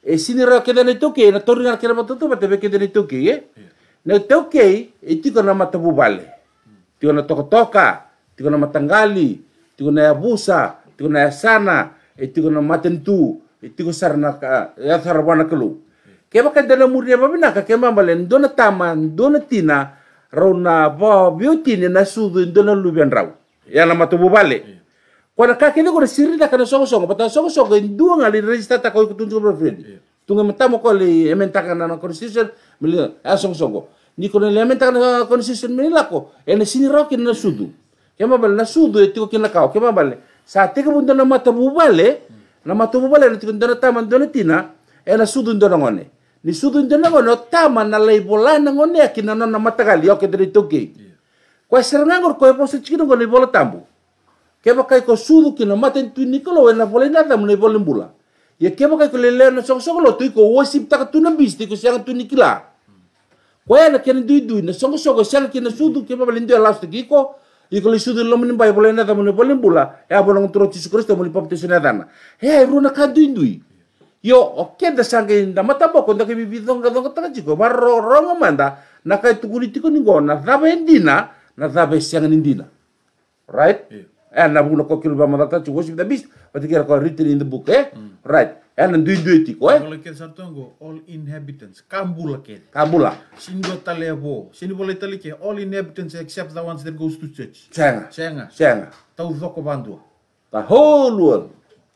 e ra kete ne ke na torri na kere bata to bata be kete ne toke ye na toke e tiko na mata bale tiko kan na toko toka tiko kan na ngali tiko kan na yabusa tiko na yasana e tiko na matentu e tiko sarna ya sarwana kelu Kema ka dala murnia ya babina ka kema malen dona taman dona tina rona ba biotine na sudu dona lubian ya rau. Ya na matu bubale. Iya. Kona ka kene kona na kana songo songo patan songo songo indua ngali register ta koi kutunjuk bro friend. Iya. Tunga matamo koli le ementa kana na constitution melina ya songo songo. Ni kona le ementa kana constitution melina ko ene sini rokin na sudu. Kema bale na sudu etiko kina kau kema bale Sa tika bunda na matu bubale na matu bubale na tika dona taman dona tina ena sudu dona ngone. nisudu ndena gono tama na bolana na ngone akina no na matagali oke dri tuki kwa seranga ngor ko epo se chikino ngol ibola tambu ke kai ko sudu kino maten tu nikolo wena bola na tamu na bola mbula ye ke kai ko lele no songo songo lo tu ko wosip tak tu na bisti ko siang tu nikila kwa ya na ken du du na songo sok siang kino sudu ke baba lindu alas tu kiko Iko le sudu lo meni bai bola ina tamu na bola mbula ya bola ngotro tisu kristo mo lipap tisu na dana ya runa kadui ndui yo kenda sangge inda mata boko nda ke bibidon ga donga tanga jiko marro rongo manda na kai tukuri tiko ningo na zaba endina na zaba siang right yeah. na buku ko kilo bama mata tanga shibda bis pati kira ko written in the book eh mm. right na ndui ndui tiko eh bole ken ngo all inhabitants kambula ken kambula sindo talebo sindi bole talike all inhabitants except the ones that goes to church senga senga senga tau zoko bandua the whole world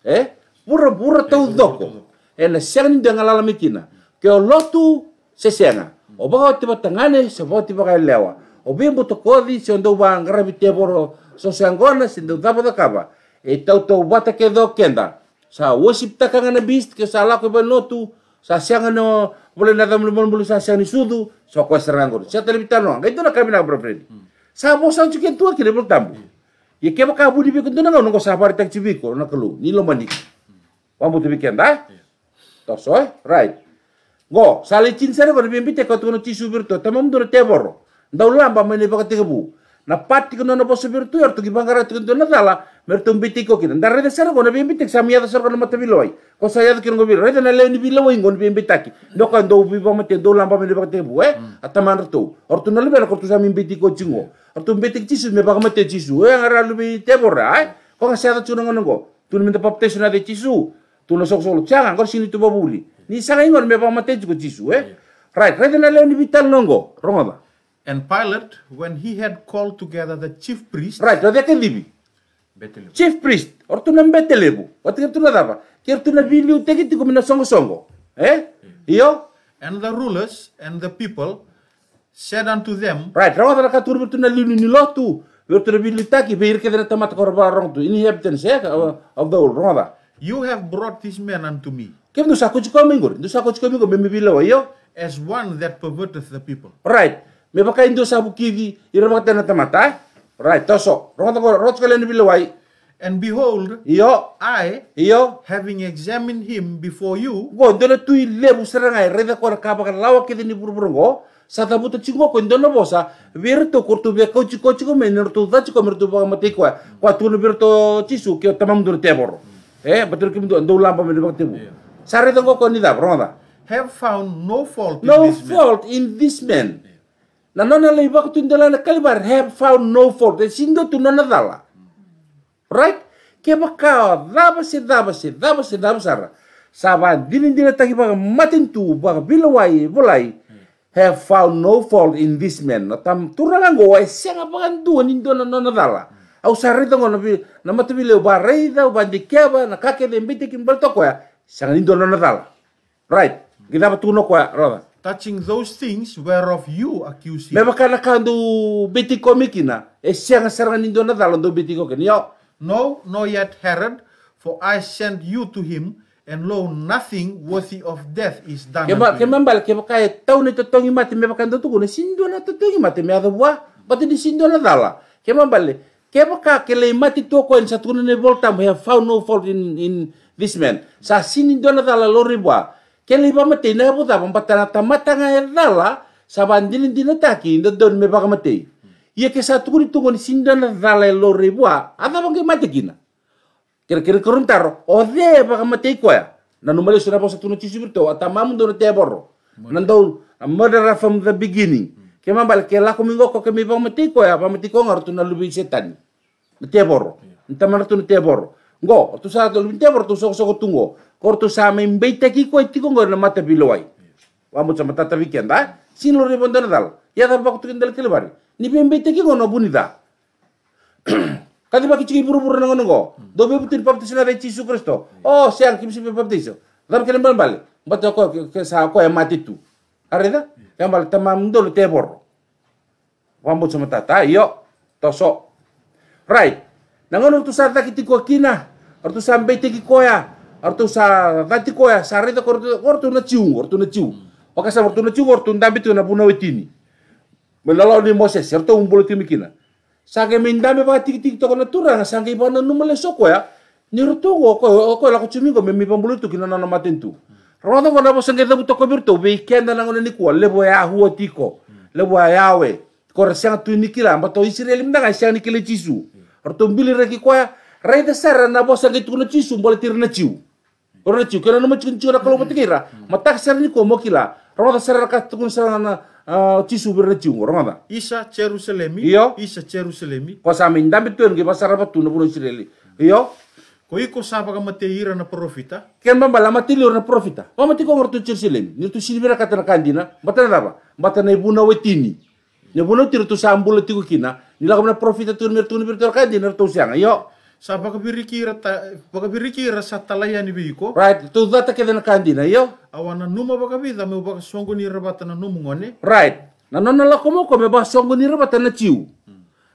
eh pura eh, pura tau doko ena siang dengan lalami kina ke lotu sesiana o bago tiba tangane se bo tiba kai lewa o bien to kodi se ondo ba ngara bi te boro so se angona se ndo dabo da kaba e tau tau bata ke do kenda sa worship ta kanga na bist ke sa lako ba lotu sa siang no bole na dam lumon bulu sa siang ni sudu so ko serangor sa telebitano ngai na kami na brofredi sa bo sa chuke tua kire bol tambu hmm. ya, ye ke ba bu di bi ko tuna no ko sa bari tak chibiko na kelu ni lo manik Wambu hmm. tu bikin dah. Tosoi, right. Go, sali cinsere bar bimbi te katuno tisu birto. tamam dure te borro. Ndau lamba mene baka tegebu. Na pati kono na bosu birtu, yartu ki bangara tu kono dala, mertu mbiti ko kita. Ndar rede sara kono bimbi te sami yada sara kono mata biloi. Ko sa yada kono biloi, rede na leoni biloi ngon bimbi taki. Ndoka ndau biba mate ndau lamba mene baka tegebu, eh? Hmm. Ataman rtu. Ortu nalu lebela kortu sami mbiti ko cingo. Ortu mbiti cisu me baka mate tisu, eh? Ngara lubi te borra, eh? Ko ngasada cunongo nongo. Tun minta papte suna de tisu. Tuna sok solo changa ngor sini tuba buli. Ni sanga ingor me pa mate jiko jisu eh. Iya. Right, right na leo ni vital longo. Rongo ba. And Pilate when he had called together the chief priest. Right, ra deke dibi. Betelebu. Chief priest or tuna betelebu. na tuna dapa. Kier tuna bili utegi tiko mina songo songo. Eh? yo And the rulers and the people said unto them. Right, rongo ra katur tuna lini ni lotu. Bertuna bili taki beir kedena tamat korba rong tu. Ini hebten sek eh, of the old rongo You have brought this man unto me. Kemdu sakuchiko mingur, ndu sakuchiko mingur bembibila wa yo. As one that perverteth the people. Right. Me baka indo sabu kivi irabakata na tamata. Eh? Right. Toso. Rohata ko rohata kalen bila wa And behold, yo, I, yo, having examined him before you, go ndono tui lebu serangai reda ko kaba kan lawa ke dini burburgo. Sata buta chingo ko ndono bosa, virto kurtu be ko chiko chiko menurtu da chiko mertu ba matiko. Ko tunu virto chisu ke tamam dur tebor. Mm eh betul kimi don do lampa men bakti bu sare to ko ni da have found no fault no in this fault man. in this man na nona le baktu ndala na kalibar have found no fault de sindo tu nona dala right ke bakao daba se daba se daba se daba sara saba dinin dina taki baka matin tu baka bilawai bolai have found no fault in this man na tam turangan go ai baka bakan nindona nona dala au sarita ngono bi na matavi leo da reida ba keba na kake de mbiti kim balto ya sang indo no natal right kita patu no ko roda touching those things whereof you accuse me me bakana kandu biti komikina e sang sarang indo natal ndo biti ko ken yo no no yet herod for i sent you to him and lo nothing worthy of death is done kema kema bal kema kai tau ni mati me bakanda tu ko sindo na tongi mati me adwa bati di sindo na dala kema Keba ka kelemati toko en satuna ne volta mo found no fault in in this man. Sa sini dona dala lori bua. Kele ba mate na bu da patana tamata nga dala e sa bandin dina taki inda don me ba mate. Ia ke satu ni tungo ni dala e lori bua. Ada bang mate kina. Kira-kira keruntaro. Ode ba mate ko ya. Na numele sura ba satuna tisu berto atamamu dona te borro. a murderer from the beginning ma bal ke la go ko bom ti metiko ya ti metiko ngar tu lubi setan. E bor ya. Nta ma tu e bor go tu sa tu e bor tu sok tu go Kor tu sa me te ki ko ko ngar na mata ya. wa mo chama tata weekend da. Sin lo rebon dal. Ya da bak tu kendal kelbar. Ni be te ki ngono da ya. Kadi baki ciki buru-buru nango nango. Dobe butir baptis na reci su Kristo. Oh, siang kim si baptis. Dar kelembal bal. batako ko ke sa ko ya mati tu. Arida? yang balik tamam dulu tebor. Wambut semata tayo toso. Right. Nangon tu sarta kiti kua kina. Artu sampai tiki koya. Artu sa tati koya sarita kortu kortu na ciu, kortu na ciu. Oka sa kortu na ciu kortu ndambi tu na puna wetini. Melalau ni Moses, artu umbul timi kina. Sange mindame ba tiki tiki toko na sange sangke numale numele sokoya. Nirtu ko ko ko la cumi ko memi pambulu tu kina na tu rodo wana bo sengge bu toko birto be kenda na ngone ko lebo ya huwa tiko lebo ya yawe kor sang tu nikila mba to israel mda ga sang nikile chisu roto mbili reki kwa raida sara na bo sengge tu chisu mbole tir na chiu na chiu kena no chun chiu na kolo hmm. ma tak sara ni mokila rodo sara ka tu sara na uh, chisu bir na chiu da isa selemi iyo isa jerusalemi ko samin tuen ge basara batu na isi israel iyo Ko iko sapa ka mate na profita? Ken bamba la mati lor na profita. O mati ko ngorto chirsilem. Ni tu silibira kata na kandina. Mata na apa? Mata na ibuna wetini. Ni buna tiru tu sambul tiku kina. Ni la profita tu mir tu ni bir tu kandina tu siang. Yo. Sapa ka birikira ta biriki birikira sa talaya ni biko. Right. Tu zata ke na kandina. Yo. Awana numa baka bida me baka songo ni rabata na numu ngone. Right. Na nona la komo ko me ba songo ni rabata na ciu.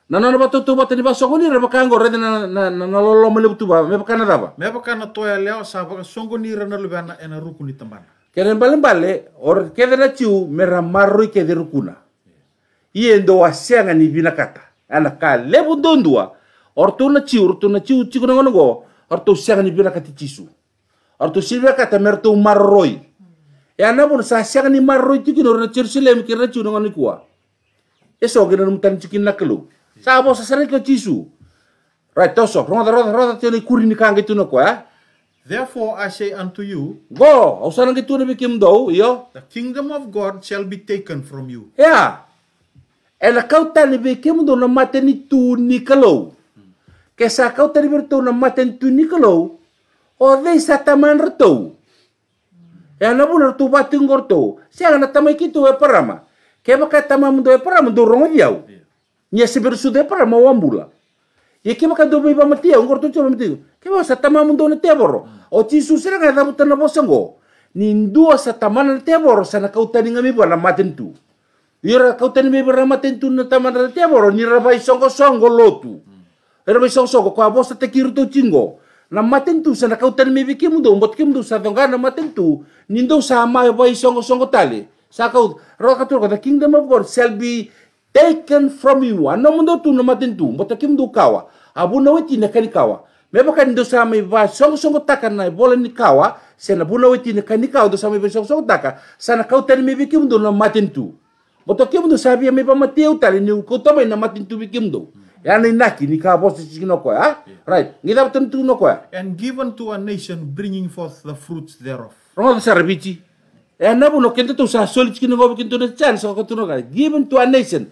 Nana ba tutu ba tani ba kuni ra kango ngore na na na lolo mele tu ba me kana raba daba. Me baka toya leo sa baka songoni ra na ena ruku ni tambana. Keren balen bale or kede na ciu mera marroi kede rukuna. Ie ndo wasenga ni bina kata. Ana ka lebu dondua or tu na ciu or tu na ciu ciku na ngono or tu senga ni bina kata cisu. Or tu sibia kata mer tu marroi. Ya na bon sa senga ni marroi ciku na ciu silem kira ciu na ngono kuwa. mutan cikin nakelu. Sabo sasaret ko tisu Right, toso. Ronga roda roda tele kuri ni kangi tuno ko ya. Therefore I say unto you, go, ausan gitu ne kim do, yo. The kingdom of God shall be taken from you. Yeah. Ela ni tani kim do no mateni tu ni kalau. Kesa kau tani bertu na mateni tu ni kalo O dei sataman rto Ya na bulan tu batin gorto. Siang na tamai kitu e parama. Keba katama mundo e parama do rongo e diau. Nya perusu sude para mau wambula. Ye ya, kima ka dobe ba matia ungor tu chama matia. Kima sa tama mundo na teboro. Ya, o oh, ti susera ka dabu tana bosango. Nindua sa tama na teboro ya, na kau tani ngami ba na matentu. Ira kau tani me ba matentu na tama na teboro ni rabai songo songo lotu. Rabai songo songo ko bosa te kiru tu chingo. Na matentu sana kau tani me biki mundo mbot kimu do sa donga na tu. Nindo sa ma ba songo songo tali. Sa kau ro ka to ka kingdom of god shall taken from you ana mundo tu na matin tu mota kim du kawa abu na weti na kani kawa meba kan do sama ba song song taka na bola ni kawa se bu buna weti na kani kawa do sama ba song song taka sana kau tan me bikim do na matin tu mota kim do sabia me ba u tali ni ko to na matin tu bikim do hmm. ni naki ni bos ti sikino ko ya, right tan tentu no ko and given to a nation bringing forth the fruits thereof rongo sarbiti eh, And nabu no, kento you say, solit it's going to go into the chance given to a nation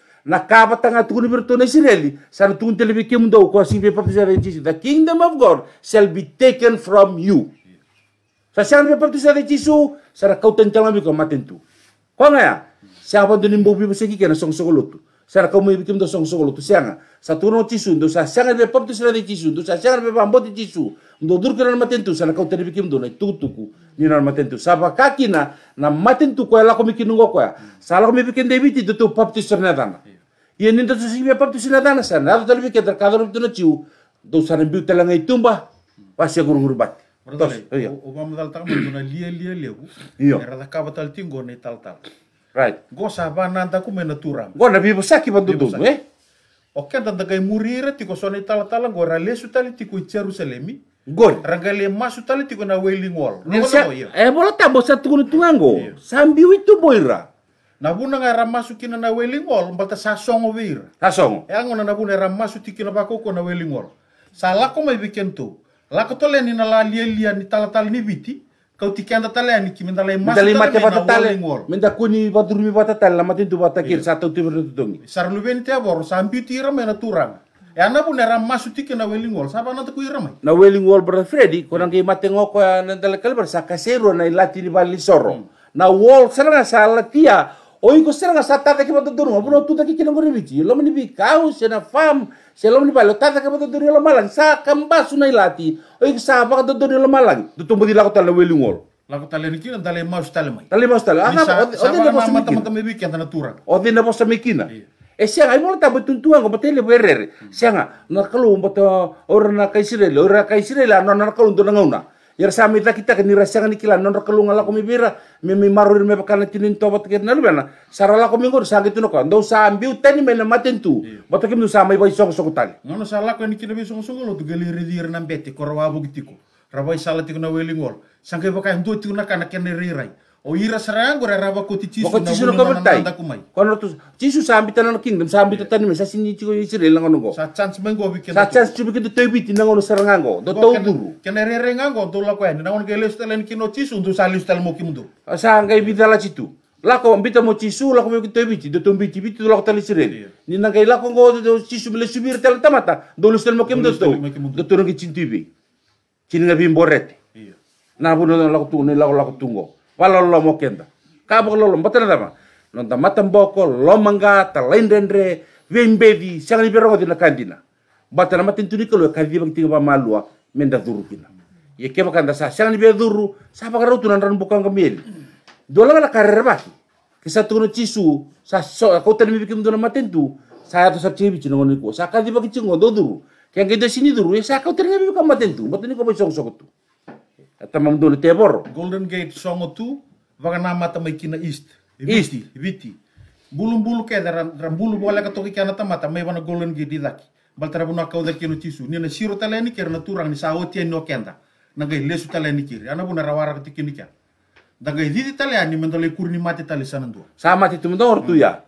na cava tanga tukuni berto na Israel san tukun telebe ke mundo ko sin the kingdom of God shall be taken from you sa san pe papisa de sara kau tentang mi ko matentu ko ngaya sa bantu nimbo bi se ki song lotu Sara komu ibikim do song song lutu sianga. Satu no cisu ndo sa sianga be pop tu sira de cisu ndo sa sianga be pambo di cisu. Ndo dur kena matentu sara kau teri bikim do na tutuku ni na matentu. Saba kaki na na matentu la komi mikin nungo sa la komi ibikim de biti do tu pop tu sira dana. ni ndo tu be pop tu sira dana sa na do teri bikim der kadar tu na ciu do na biu telanga itumba pasia guru guru bat. Tos, iya. vamos dal tal mundo na lia lia lia. Era da kaba tal tingo na tal tal. Right. Go sabah nanti ku menaturam. Go nabi bisa saki bantu dulu, eh. Oke tanta kai murire tiko soni tala tala go rale su tali tiko Jerusalem. Go. Rangale masu tali tiko na wailing wall. Nesa, iya. eh bola tabo satu kunu tuango. Yeah. sambil itu boira. Nabuna nga masuk kina na wailing wall mbata Eh, wira. Sasongo. bu nang masuk ya, ramasu na bakoko na wailing wall. Salako mau bikin tuh. Lako tole ni na lalia lia ni tala tala ni biti kau anda tatale ani ki mendalai e mas mendalai e mate patatale menda kuni baturumi patatale talent, matin tu batakir yeah. satu tu bertutung sarluben te bor sampi tira mena turang e ana bu nera masu tiki na weling wall sapa na tuku irama na weling wall ber fredi kurang ke mate ngoko ya, na dala kalbar sakasero na ilati ni bali soro hmm. na wall saranga sala tia Oi ko seranga satata ki mata durunga, buno tuta ki kina ngori bici, lo mani bi kau sena fam, Selom ni palo tata kaba dodori lo malang sa kamba sunai lati ik sa ba dodori lo malang tutu mo di lakota lo welungol lakota le nikina tale mas tala mai Tala mas tale ana odi na posa mikina mata mata bikin tana O odi na posa mikina ah. e siya eh, ai mola tabu tuntuan ko batele berere hmm. sianga ah, na kalu mbata ora na kaisire lo ora kaisire la na ah, na kalu ndona ngauna Yer sami ta kita ke nirasanga ni kila non kelunga la komi bira mi mi marur me pakana tinin tobat ke na sara la komi ngur sangi tuno kon do sambi uteni me na maten tu iya. bota kim sama samai bai song song tani ngono sala ko ni kila bi song song lo tu gali ridir na beti korwa bugitiko rabai sala weli ngol sangke pakai ndu tikna kana ken rai Oira oh, ira sarang gora raba ko ti chisu ko chisu ko bertai ko tu chisu sambi tanan kingdom sambita tani mesa sini chiko isir lang no go sa chance go bikin sa chance chibi kitu tebi ti nang no sarang do tau duru kene re re ngang go do la ko en stelen kino chisu ndu sali stel mo kimdu sa ngai bidala chitu Lako ko mbita mo chisu lako mo kito kitu biti do tumbi ti bitu lako tali sire ni nang kai ko go do chisu mele subir tel tamata do lu stel mo kimdu do turun ki chintibi chinga bimborete na bu no la lako tu ne lako lako tungo ka mokenda kabo mo mbatena dama lain matamboko lomanga talendendre vembevi sangali ko dina kandina batana ni kalo kadi bang tiga malua menda duru kina ye ke kanda sa sangali be duru sa bakara tunan ran bukang kamil dola la karer baki kisa tuno cisu sa so kau mi bikin dona matentu sa yato sa cebi chino ngoni ko sa kadi bagi chingo do duru yang kita sini duru ya sa kau tadi bikin matentu ni kau bai sok tu tamam mdulu tebor golden gate songo tu vagana mata mai kina east east viti bulum bulu ke daran ram bulu bola ka toki kana tamata mai vana golden gate didaki baltara buna kau da no tisu ni na siro taleni ker na turang ni sawoti no kenda na gai lesu taleni kiri ana buna rawara ka tikini kya da gai didi taleni mendole kurni mate tale sanandua sama titu mendor tu ya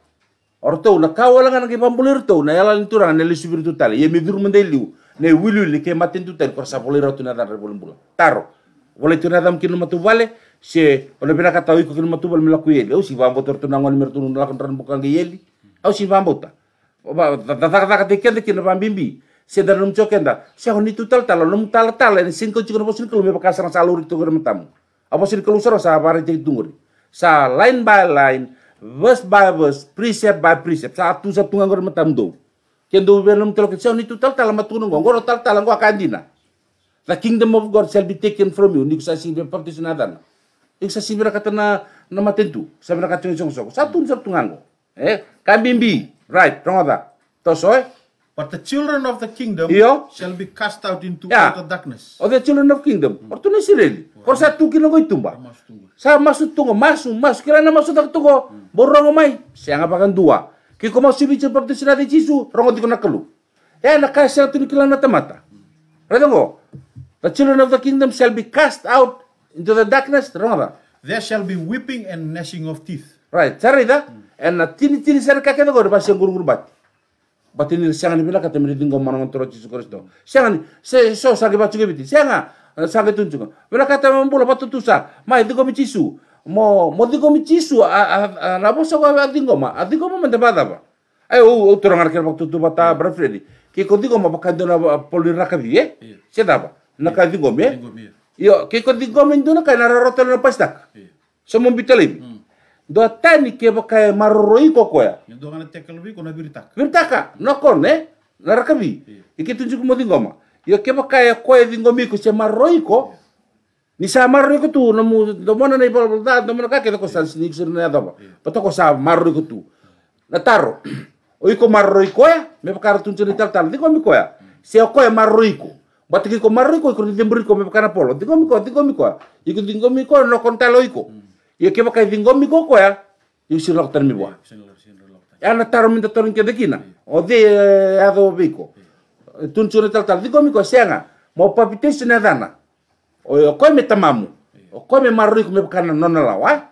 Orto na kawala nga nagi pambulir to na yalan turang na lesu birtu tali ye mi mendeliu ne wilu ke matin tu tel sa bolero tu na dan bulu bulu taro wala tuna dam kinu wale se wale pera kata iko kinu wale mila kuyeli au si vambo tortu nango mir mertunu turun kontran bukan au si vambo ta oba ta ta ta te kende kinu pambimbi se dar num chokenda se honi tal, tal num tal tal en sinko chikunu bosin kulu me pakasang salur itu kuru metamu apa sin kulu sa bare te tungur sa line by line verse by verse precept by precept satu satu nganggur metamu do kendo belum telok se honi tal matu matunu ngoro tal tal ngwa kandina The kingdom of God shall be taken from you. Niku sa sibira baptis nadan. Niku sa sibira katana nama tentu. Sabira katana song song. Satu satu anggo. Eh, kambimbi. Right, rongoda. Tosoi. Eh? But the children of the kingdom Iyo? shall be cast out into yeah. outer darkness. Oh, the children of kingdom. Hmm. Ortu nasi reli. Hmm. Kor satu kilo goi tumba. Sa masuk tungo, masuk, masuk. Kira na masuk tak tungo. Hmm. Borong omai. Siang apakan dua. Kiko mau sibi cepat tu jisu. Rongo tiko nakalu. Eh, nakasih satu kilo na Ada ya, nggak? The children of the kingdom shall be cast out into the darkness. apa? There shall be weeping and gnashing of teeth. Right. Cari dah. And na tini tini sana kakek dah siang yang guru-guru bat. Bat ini siangan bila kata meri tinggal mana ngontrol Yesus Kristo. Siangan se so sakit batu gebiti. Siangan eh, sakit tunjuk. Bila kata membola batu tusa. Ma itu kami cisu. Mo mo itu kami cisu. Rabu saya kau ada tinggal ma. Ada kau mana mendapatkan apa? Ayo, oh, oh, turang akhir waktu tu bata berfredi ke ko digo na poli rakadi e se daba na ka digo me yo ke ko digo ndona ka na rotel na pastak so do tani ke baka marroi ko ko ya do ngana tekel bi ko na no ko na rakabi ike tunjuk mo digo ma yo ke baka ya ko e digo mi ko se marroi ko ni sa marroi ko tu na mu do mona na ibol do mona ka san snik na sa marroi ko tu na taro oiko marroikoya mepakara tuncuni taltal tiko mikoya seokoya marroiko batiki ko marroiko iko dimbriko mepakara polo tiko miko tiko miko iko tiko miko no kontalo iko yo ke bakai tiko miko koya yo si lok tan miwa ana taro minta torin ke dekina ee. o de eh, ado biko ee. tuncuni taltal tiko miko senga mo papitesi na dana o yo koy metamamu ee. me marroiko mepakara nonalawa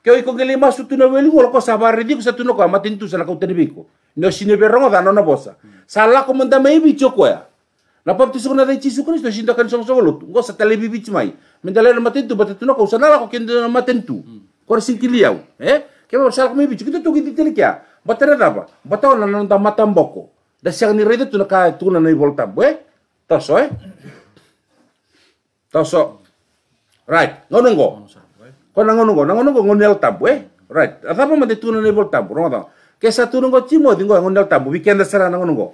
Kau ikut ke lima satu nol beli gua kok sabar ini kau satu nol kau amatin tuh salah kau terbiko. Nih ada nona bosa. Salah kau mendam ayam bicho kau ya. Napa tuh sekarang ada cici sekarang sudah cinta kan song song lu. setelah lebih bicho mai. Minta lelah amatin tuh batet nol kau sana Eh? Kau mau salah kau bicho kita tuh gitu telik ya. Batera apa? Batera nana nonton matam boko. Dan siang tuh nak tuh nana voltam. Eh? Tosoh? Tosoh? Right. Ngono ko nango nungo nango nungo ngonel tambu eh right atapa mate tuna nebol tambu rongo kesa tuna ngo timo dingo ngonel tambu weekend sara nango nungo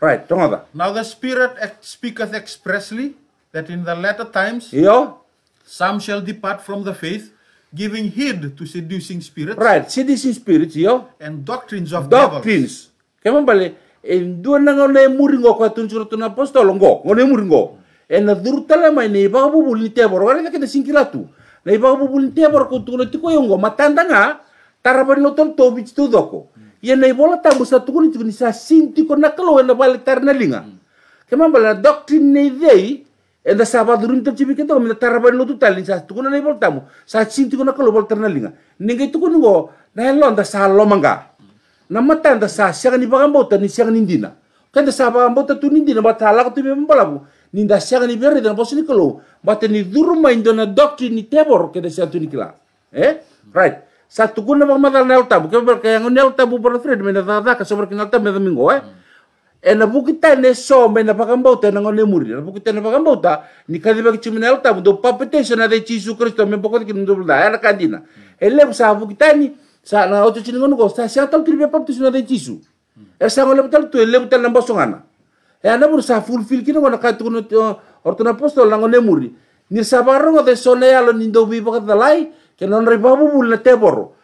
right rongo ta now the spirit speaketh expressly that in the latter times yo some shall depart from the faith giving heed to seducing spirits right seducing spirits yo and doctrines of doctrines kemo bale en dua nango ne muringo ko tunjuro tuna apostolo ngo ngone muringo ena eh, durutala mai ne ba bubul ni teboro wala ke ne singkilatu na iba bu bulintia por kutukulo tiko yongo matanda nga tarabani lo tol tobi tu doko ya na ibola tambu satu kuni tu nisa sinti ko nakalo na balik tarna linga hmm. kema bala doktrin nei dei enda sabado rin tam cibi kento mina tarabani lo tu talin sa tu kuna na ibola tambu sa sinti ko nakalo bal tarna linga ninga itu kuni go na helon da sa lo manga na matanda sa siang ni bagambota ni siang nindina kenda sa bagambota tu nindina batala ko tu memang balabu ni da siaga ni berri dan posini kelo bate ni duruma indona doctrine ni tebor ke da satu ni kila eh right satu guna ma madal nel tabu ke ber kayang nel tabu ber thread mena da da ka sober kinal tabu mena mingo eh ena ta ne so mena pakambau ta na ngone muri na bukita ne pakambau ta ni kadi bagi nel tabu do papete e na de chisu kristo me pokot kin do da era kandina ele sa ta ni sa na otu chiningo no sta sa tal kirbe papete na de chisu esa ngole tal tu ele tal na bosongana e ana bur sa fulfil kina wana tuno ortona posto lango ne muri ni sabarongo de sone alo nindo vivo ka lai ke non babu bul na teboro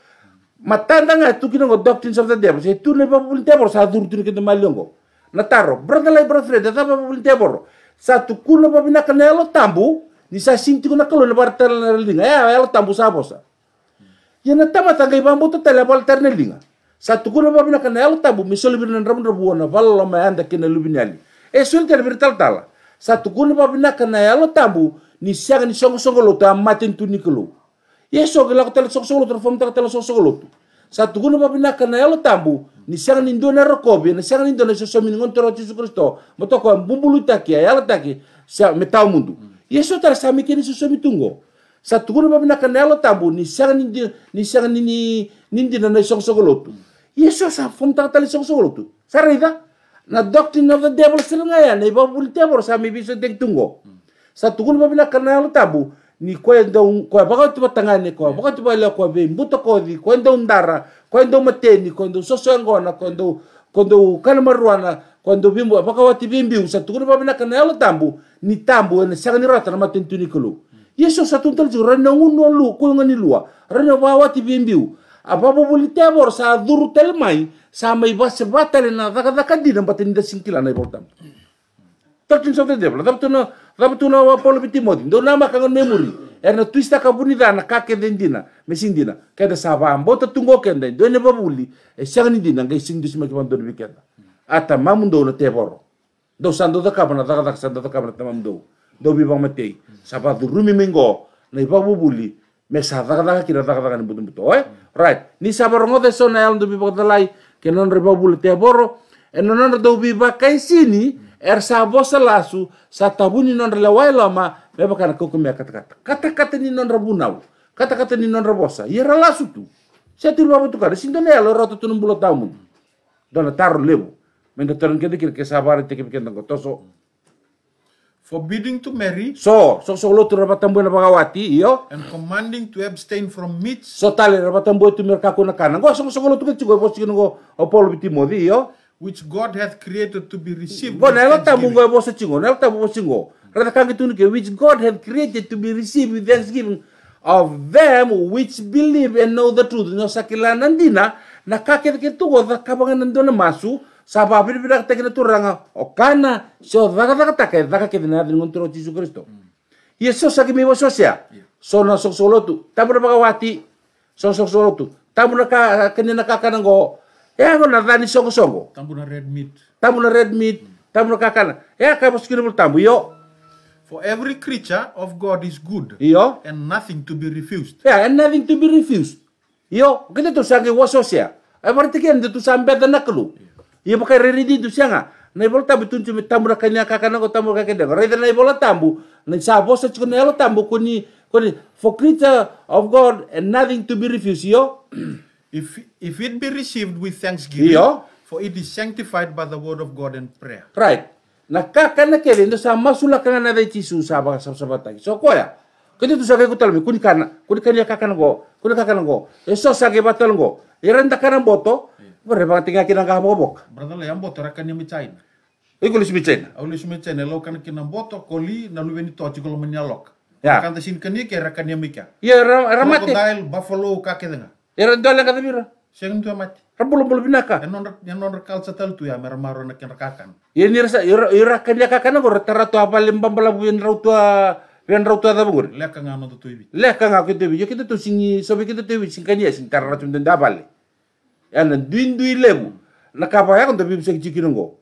matanda nga tu kino doctrines of the devil se tu ne babu bul teboro sa dur tu kino malongo na taro brother lai brother de tapa bul teboro sa tu kuno babu na kanelo tambu ni sa sinti kuna kalo na bartel na linga ya elo tambu sa bosa na tama tangai bambu to tele bartel na linga Satu tukuna ba bina kana el tabu misol bir nan ramdro buona vallo ma anda kina lubinali e eh, sol ter bir tal tala Satu tukuna ba bina kana el tabu ni siaga ni songo songo lotu amatin tu nikolo ye ya, so gela ko tel songo songo lotu fam tel songo songo lotu sa tukuna ba bina kana el tabu ni siaga ni ndona rokobe ni siaga ni ndona so so ngon toro Jesus Kristo moto ko bumbulu taki ya el sa metau mundu ye ya, so tar sa mikini so so mitungo sa tukuna ba bina kana el ni siaga ni ni siaga ni ni ni yesu asafumitagtali sogsogolotu sarida na doctrine of the devil silingaya na ibabuli tebor sami biso degtungo satugulu babila kanalu tabu ni kwenda kwa bakati batangane kwa bakati bala kwa be mbuto kodi kwenda undara kwenda mateni kwenda soso ngona kwenda kwenda kalmarwana kwenda bimbo bakawati bimbi usatugulu babila kanalu tambu ni tambu na sangani rata na matentuni kulu yesu satuntal ju ranongu nolu ko ngani lua ranawa wati bimbiu ababubuli tebor sa duru telmai sa mai base batale na daka daka dina batin da singkila na ibordam tartin sote debla dabtuna dabtuna wa polo biti modin do nama kangon memori erna twista kabuni dana kake dendina mesin dina kada sa ba ambota tungo kenda do ne babuli e sangni dina ngai e sing dusi maki bandor bikenda ata mamundo na tebor do sando da kabana daka daka sando da kabana tamamundo do bibang matei sa ba durumi mingo na ibabubuli Mesa dagadaga kina dagadaga ni butum buto. Eh? Right. Ni sabarongo de sona dubi ndu bibo dalai kenon rebo bulu te boro. Enonon dubi biba kai sini er sabo selasu satabuni non lewai lama meba kana koko me kata kata. Kata kata ni non nau Kata kata ni non rabosa. Yera lasu tu. Setir babu tu kada sindone yal roto tunum bulo taumun. Dona lebu, lebo. Menda taron kede kira kesabar teke pikendang kotoso forbidding to marry so so solo tu rapat rabatambue na bagawati iyo and commanding to abstain from meats so tali rapat rabatambue tu mereka na kana Gua so so lotu ketigo bo sigino go binti modi, iyo which God hath created to be received Gua nelo tabu bos bo singo nelo tabu bo singo rata which God hath created to be received with thanksgiving of them which believe and know the truth Nyo sakila nandina na kake gua tugo da nandona masu Sapa apiri pira te kira turanga o kana so vaga vaga taka vaga ke dina dengan turo Yesus Kristo. Yesus saki miwa sosia. So na sok solotu. na baka wati. So sok solotu. na ka kenina kakana go. Ya go na dani songo songo. na red meat. na red meat. Tambuna kakana. Ya ka mos kira mul yo. For every creature of God is good. Yo. And nothing to be refused. Yeah, and nothing to be refused. Yo, kita tu sangi wasosia. Berarti kan itu sampai dan naklu. Iya pakai rere di tu sianga. Nai bola tambu tun cumi tambu rakanya kakana ko tambu kakena. Reda nai bola tambu. Nai sabo sa nai elo tambu kuni kuni for creature of God and nothing to be refused yo. if if it be received with thanksgiving. Yo. For it is sanctified by the word of God and prayer. Right. Na na kele ndo nah, sa masula kana na dai tisu sa ba sa sa bataki. So koya. Kete tu kai kutalmi kuni kana kuni kani kakana go kuni kakana go. Eso sage batal Iya Iranda kana boto. Bore bang tinga kina ka bobok. Brother le ambo tera kan yami chain. E ko lismi chain. Au lismi chain lo kan kina boto koli na lu veni tochi lo menyalok. lok. Ya. Kan sin kan yake ya, ra kan yami ka. Ya ramate. Ko dail buffalo ka kedena. Ya ra dole ka dibira. Sing tu mati. Rabul bul binaka. Yang non ya non kal satal tu ya mer maro na kin rakakan. Ya ni rasa ya ra kan ya kakana go tera to apa limbam bala buin rau tua Ren rau tua da bugur. Lekang ano tu tuibi. Lekang aku ibi. Yo ya, kita tu singi sobi kita tuibi singkanya sing tera racun denda yana duindui lebu na kapa yako ndo bimse kijikino ngo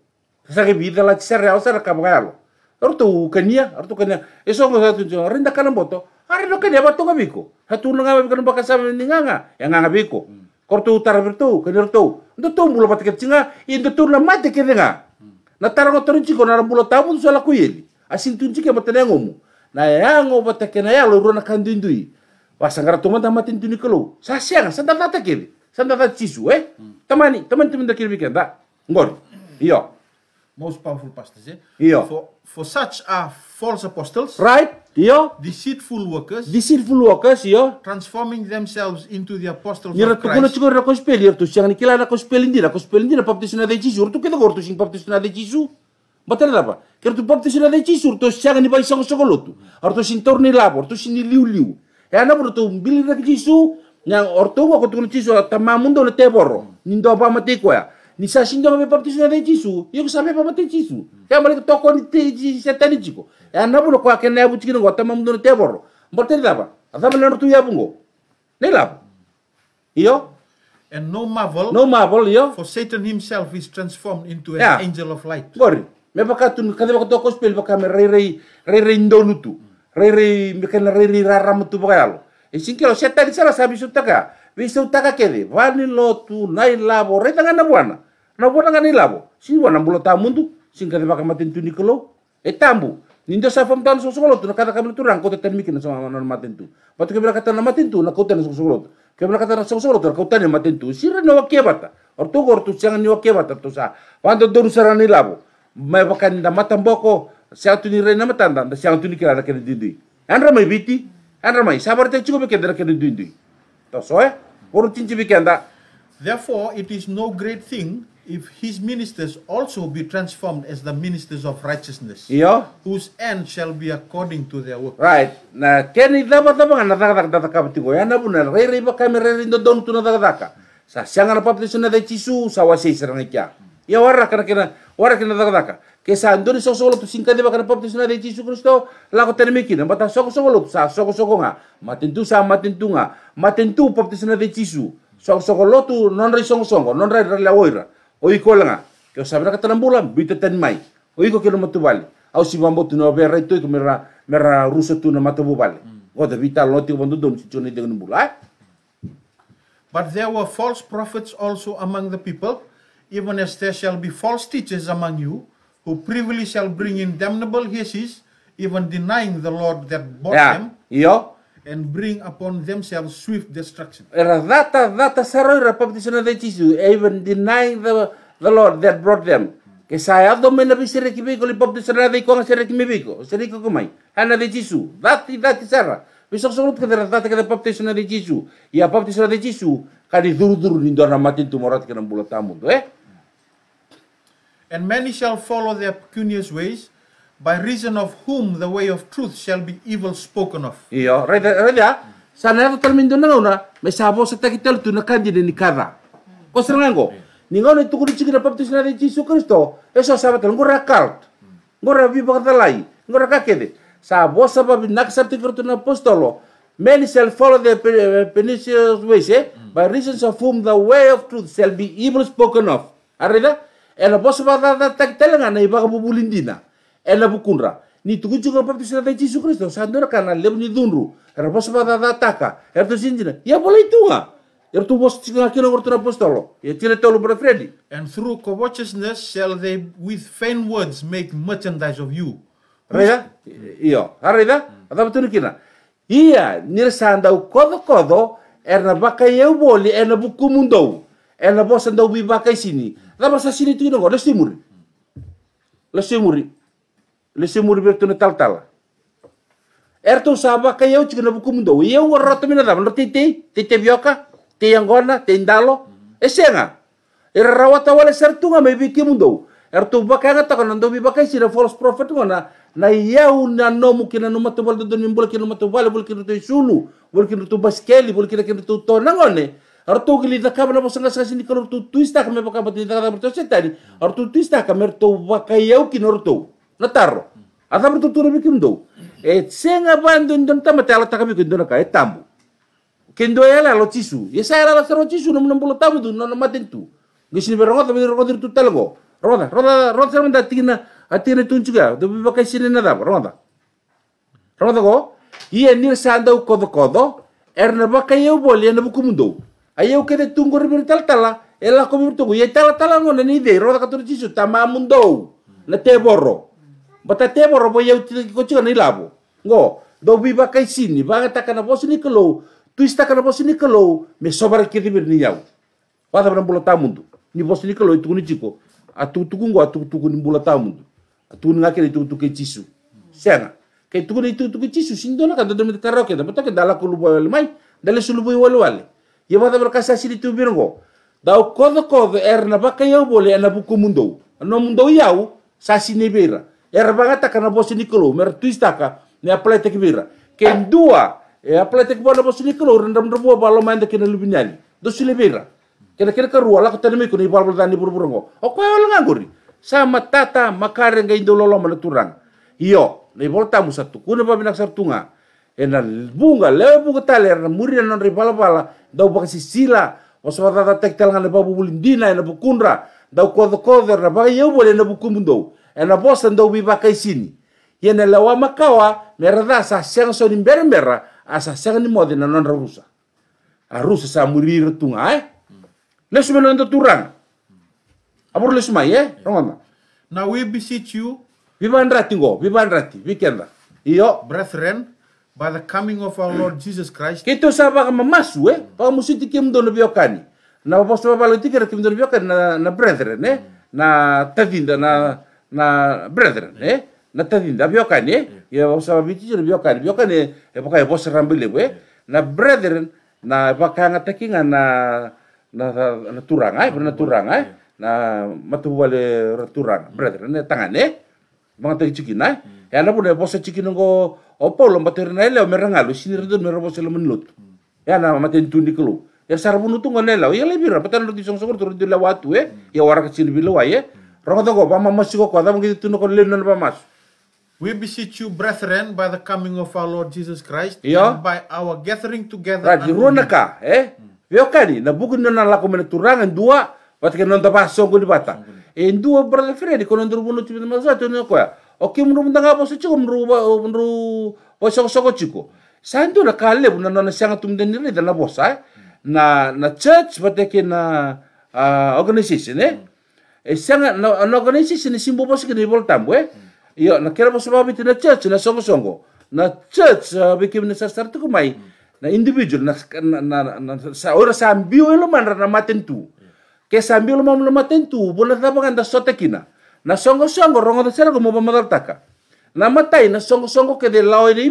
sa ke bidha la chisere ausa ya, sara kapa yalo orto kania orto kania eso ngo satu jo rinda kana boto ari lo kania bato sa tu lo ngabe kana baka sama ninganga yang biko korto utara bertu kania orto ndo tumbulo ke tsinga indo mati ke ah, ya kedenga na ngo torinci ko na bulo tabun sola kuyeli asin tunci ke nengo mu na yango batake na yalo rona kandindui Wah, sanggara tuman tamatin kelu. Sasiang, sedang nata kiri sandakat sisu eh tamani teman-teman dakir bikin tak ngor iya most powerful pastors eh iya for, for such a false apostles right Yo, iya. deceitful workers, deceitful workers, yo, iya. transforming themselves into the apostles of Christ. Nira tu kuna kospeli, yar tu siang ni kila na kospeli ndira, kospeli ndira baptisna de Jesus, tu keda gortu sing baptisna de Jesus. Batal apa? Kira tu baptisna de Jesus, tu siang ni bai sang sokolotu. Ar tu sin torni labo, tu sin liu liu. E eh, ana bro tu bili na Jesus, yang ortogo kotu tukun cisu tama mundo le teboro. Nindo apa mati ko ya. Ni sa shindo me na de cisu. Yo sa me pamati cisu. Ya malik toko ni te setani ciko. Ya na bulo ko aken na ya buci ko tama mundo le teboro. Mbote laba. Azama le ya bungo. Ne laba. yo And no marvel, no marvel, yo. For Satan himself is transformed into an ya. angel of light. Bori. Me pakatun kada pakatoko spel pakamere rei rei rei ndolutu. Rei rei mekana rei rei raramutu pakalo. Isin e kilo seta di sara sabi sutaka. Visa utaka kede. Vani tu nai labo. Reta ngana buana. Na buana ngani labo. Si buana bulo tamundu. Sin di baka matin tu nikolo. E tambu. Nindo sa fom tan sosolo tu. Nakata kabel tu rang. Kota mikin sama na matin tu. Patu kebela kata na matin tu. Na kota na sosolo tu. Kebela kata na sosolo tu. Na kota na matin tu. si na wakia bata. Ortu gortu siang ni wakia bata tu sa. Wando doru ni labo. Mai baka nda boko, Siang tu ni matan dan, Siang tu ni kira ada kena didui. mai biti sabar te chugo beke dera kedu dindui to e oru chinchi beke Anda. Eh? therefore it is no great thing if his ministers also be transformed as the ministers of righteousness iyo whose end shall be according to their work right na keni daba daba na daga daga daga btigo ya yana buna rei re ba kamera re ndo don tuna daga daga sa siangana na tisuna suna de chisu sa wasi siranga kya ya warra kana kana warra kana daga daga ke sok so so lotu singka de bakana papti suna de Yesus Kristo la ko terme kina mata so so lotu sa sok-sokonga, nga matentu sa matentu nga matentu papti suna de Yesus sok so lotu non re song song non re la oira oi ko langa sabra ka tan bulan bita ten mai oi ko kilo matu bali au si bambo tu no be re tu ko ruso tu na matu bu bali ko de vital loti ko bandu dom si choni But there were false prophets also among the people, even as there shall be false teachers among you, who privily shall bring damnable hisses, even denying the Lord that bought yeah. them, Yo. and bring upon themselves swift destruction. Rata rata saroi rapaptisona Jesus, even denying the, the Lord that brought them. Ke saya do mena bi sere kibe ko lipop tisara de ko sere kibe bi ko sere ko kumai ana de jisu dati dati sara bisa solut ke dera dati ke Lord pop tisana de jisu ya pop tisana de jisu kali duru duru ni even matin the morat ke bulat tamu eh And many shall follow their pecunious ways, by reason of whom the way of truth shall be evil spoken of. Iyo, reda reda sana na tal mindo nangauna, may sabo sa takitel tu nakandi de nikada. Kosra nango. Ningauna tu kuri chigira baptis na de Jesus Kristo, eso sabo tal ngora kalt. Ngora bibo katalai, ngora kakede. Sabo sa nak sabti kertu na apostolo. Many shall follow their pernicious ways, eh? by reasons of whom the way of truth shall be evil spoken of. Arida? ela bosa varana takitalegana e vaka dina. ela vukunra ni tukujuga baptisina ta jesu kristo sandora kana lebu ni dunru era bosa varana taka era to sinjina ia bola itunga era tu ya ya bosa tinga kino ngor tuna apostolo ia ya tira tolu brafredi and through covetousness shall they with vain words make merchandise of you Reda, iyo, harida, ada betul kina. Iya, nir sandau kodo kodo, erna bakai ya boleh, erna buku mundau ela bo sanda ubi bakai sini la ba sa sini tu no lesi muri, lesi muri, le simuri tu tal tal erto saba kai eu chigna bu kumundo eu roto mina e um um la um no titi titi bioka ti angona ti ndalo esenga era rawata wale tu ngame bi kimundo erto ba kai ngata kono ndo bi ba sira false prophet ngona na yau na no mukina no matubal do do nimbul kinu matubal bul kinu tu sulu bul kinu tu baskeli bul kinu tu to nangone artogili dakabana bosanga sakasini kalau tu tuista kami baka batin dakada bertose tadi artu tuista kami artu baka yau kin artu nataro ata bertu tu rebi kim do e tsenga bando ndon tama tala takami kendo dona kai e tambu kin do e lo tisu ye sa era la saro tisu na nom tu, tamu du non maten tu gisini berongo tapi go, tu telgo roda roda roda sama datina atire tun juga do baka sini nada roda roda go ia nir sandau kodo kodo erna baka yau bol ia na bukumundou Aí kede tunggu tungo tal tala. Ela come tungo. E tala tala ngon é de roda cator tisu tama mundo. Na te borro. Bata te borro bo eu te cochiga ni labo Go. Do ba kai sini. Vaga ta kana bos ni kelo. Tu está kana bos ni kelo. Me sobra ki ribeiro ni yau. Vada para bulata mundo. Ni bos ni kelo itu ni chico. A tu tu kungo a tu ni bulata mundo. A tu ni ngake ni tuku tuku tisu. E Sena. Kai tu ni tuku tu que tisu sindona kada do me karaoke da. Bata que dala mai. Dale sulubo wal wale yamata markasa sili tubirgo dau kodo kodo er na baka yau bole ana er buku mundou no mundou yau sasi nebera er bagata kana bosi nikolo mer tuistaka ne aplete kibira ken dua e aplete kibala bosi nikolo rendam rendam balo manda kena nyali do silebera kena kena karua la kota nemi kuni bal baldani burburongo o ko yola nganguri sama tata makare ngai ndololo mana turang iyo le volta musatu kuna babina nga ena bunga lewa buka tali ena muri ena nri pala pala dau baka sisila waswatata tek tel ngana babu bulindina ena bukundra dau kodo kodo ena baka yau bole ena bukumbundou ena bosa dau bi baka isini yena lewa makawa merada sa seng so ni mbera mbera asa seng ni modi na non rusa a rusa sa muri retunga eh mm. lesu menon turang mm. abur lesu mai eh rongona now we beseech you Viva rati go. Viva rati, Weekend. Iyo. Brethren by the coming of our Lord Jesus Christ. Kito sa ka mamasu eh, pa musiti kim dono biokani. Na apostol Paulo tikera kim dono biokani na na brethren eh, na tadinda na na brethren eh, na tadinda biokani eh, ya apostol biti jono biokani, biokani e eh, pa kai bosa rambele eh? we, na brethren na pa ka ngatakinga na na na turanga eh? eh, na turanga eh, na matuwale turanga brethren eh tangan eh, mga tagi cikina eh. Ela pula bosa chikin go opolo na ela merangalo sinirdo meroboselo menlut. Ela maten bunu Ya na tu ngonela, ya bira patan lu disong sokor turun dila watu eh, ya warak kecil bilo wa ye. Rokok toko pama kwa kok kota tuno itu nukon lenon pamas. We beseech you, brethren, by the coming of our Lord Jesus Christ, yeah. and by our gathering together. Right, runaka, eh? Hmm. Iya kani na buku nana lako turangan dua, watikan nonta pasong di bata. En dua brother Freddy, konon turbuno tibi namazato nyo koya oke menurut mentanga boso chigo menurut eh, menurut boso soko chiko sa ndo na kale buna na na sianga tumde denir ni na bosa na na church bateke na organization eh e sianga na, na organization simbo boso ke ni bol tambo eh yo na kera boso na church na songo songo na church uh, bikin na sastar tuku mai na individual na na na, na sa ora sambiu lo man na matentu ke sambiu lo mam lo matentu bona tabangan da sotekina na songo-songo rongodesera como mamadaltaka na matai na songo-songo de lao ere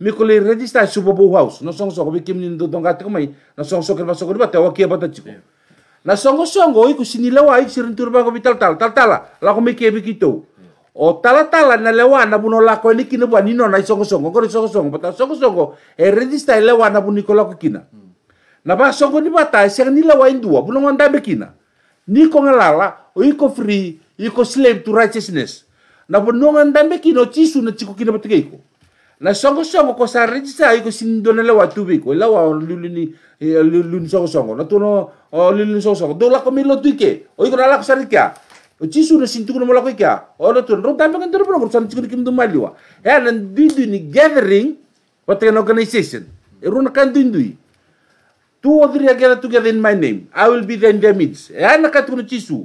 mi ko le registar supo pou house na songo-songo bikimini dodongatiko mai na songo-songo kede basoko riba tewa kia batatiko yeah. na songo-songo iku sini lewa iku sirinturu bako bitaltala taltala lako mike bikitou o talatala na lewa na buno lako ene kina bua nino na isongo-songo kore songo-songo bata songo-songo e eh, registar lewa na buniko ko kina mm. na ba songo ni bata e sega ni lewa indua buno ngondambe kina ko ngalala o iko free iko slave to righteousness na bononga ndambe kino chisu na chiko kina batike iko na songo ko sa register iko sindona le watu biko lawa wa luluni eh, luluni songo songo na tono oh, luluni songo songo dola ko milo tuike o iko na lako ko o chisu na sintu ko molako ika o na tono ndambe kan tono ko san chiko kim dumali wa na dindu ni gathering what an organization eruna kan i Two or three are gathered together in my name. I will be there in their midst. Anak katu chisu.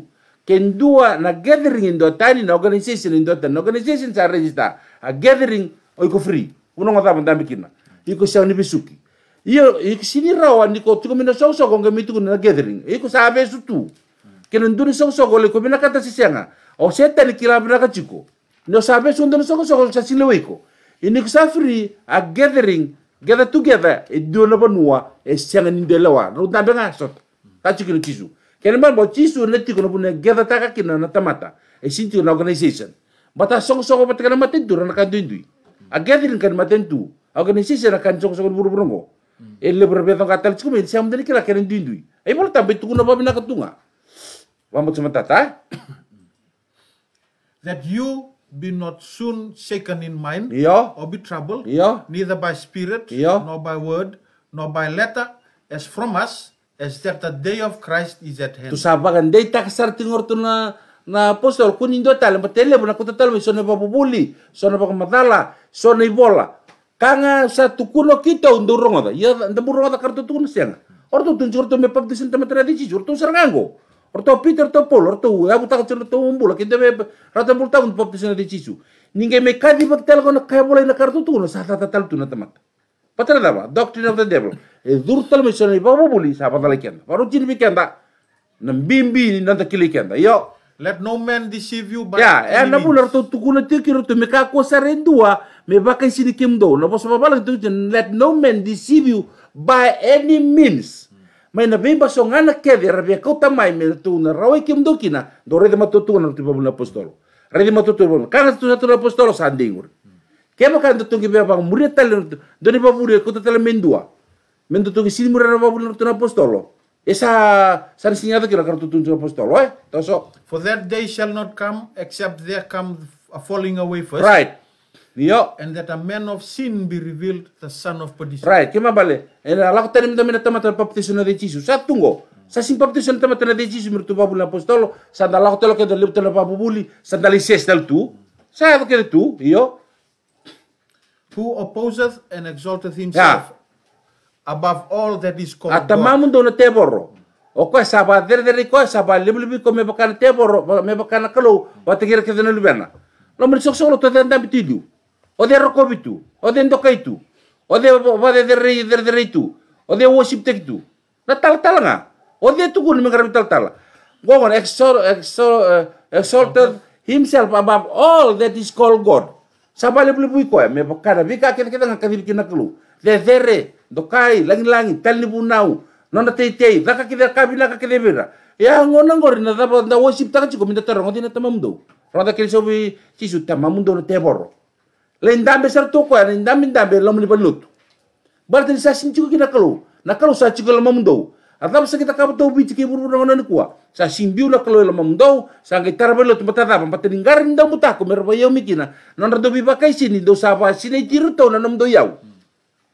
Kendua na gathering in do tiny na organization in do na organization register a gathering iko free uno ngata manda kina iko sa ni bisuki iyo iko sini rawa ni ko tiko mina sok sok ngami tiko na gathering iko sa be tu ken ndu ni sok sok le ko mina kata si sianga o seta ni kila mina kachiko no sa be sundu ni sok sok sa sile weko ini ko sa free a gathering gather together e do na banua e sianga ni delawa ru tabenga sot kachiko ni kisu Kena man bo jisu leti kono puna geta taka kina na tamata. E sinti na organization. Bata song song bata kana matentu rana kan tuindui. A gathering kan matentu. Organization akan song song buru burungo. E le buru betong katal tsku me siam dani kila kena tuindui. E bola tambe tuku na babina katunga. Wamot sama tata. Eh? That you be not soon shaken in mind yeah. or be troubled, yeah. neither by spirit, yeah. nor by word, nor by letter, as from us, is that the day of Christ is at hand. Tu kan? day tak sar tingor tu na na apostol kunin do tal matele na kuta tal so na papuli so na pakamatala so na ibola. Kanga satu kuno kita undur rongoda. Ya undur rongoda kartu tu siang. Orto tu jurto me pabdisin tama tradisi jurto sargango. Orto Peter to Paul orto ya tak chelo to umbula kita me ratan tradisi. Ninge me kadi baktel kono kaya bola na kartu tu sa tatal na Patra Dhamma, Doctrine of the Devil. Edurtal missionary babu buli sapa tala kenda. Baru jin mi kenda. Bim ni nanta kili kenda. Yo. Let no man deceive you by Ya, e na bular to tiki tikiro to meka ko sarendua me baka kim kimdo. Na bosa babala let no man deceive you by any means. Mai na bimba so ngana kedi rabia kota tamai me tu na rawi kimdo kina. Dore de matutu na tu babula apostolo. Redi matutu babula. Kana tu satu apostolo sandingur. Kaya kan to tungi be bang muri tale doni ba muri ko tale mendua mendo tungi sin muri ba muri to apostolo esa san sinyado kira kartu tungi apostolo eh toso for that day shall not come except there come a falling away first right Yo. And that a man of sin be revealed, the son of perdition. Right, Kaya bale. Ela ala ko tanim tama tamata baptisma de Jesus. Sa tungo. Sa sin na tamata de Jesus mirtu na apostolo, sa dala lo kaya ke dalu tolo babuli, sa dali ses dal tu. Sa ke tu, yo. who opposeth and exalteth himself above all that is called Atamamun dono teboro. O ko saba der der ko saba libu libu ko me kana teboro me kana kalo watagira ke Lo men sok sok lo to O rokobitu. O de ndokaitu. O de o de der der der tu. O de worship tu. Na tal talanga. O de tugun me garbi tal tala. Gogon exor exor exalted himself above all that is called God. Sapa le pui koe, me pokara, vika kena kena kadir kina kelu. Thethere, dokai, langi-langi, tali bunau, nona tei-tei. kide kabi naka kide Ya ngona ngori na dapa nda wosi ptaka chiko minda tara ngoti na tamamundo. Rada kiri sobi chisu tamamundo na teboro. Le indambe sar toko ya, indambe indambe lomuni balutu Barta ni sasin chiko kina kelu, na kelu sa chiko lamamundo. Atau bisa kita kapo tau bici kibur urang Sa simbiu la kalau la mamdau, sa ngai tarbe la tempat tata, tempat tininggar nda muta ko merba yau mikina. Non rado bi pakai sini do sa sini tiru tau nanam do yau.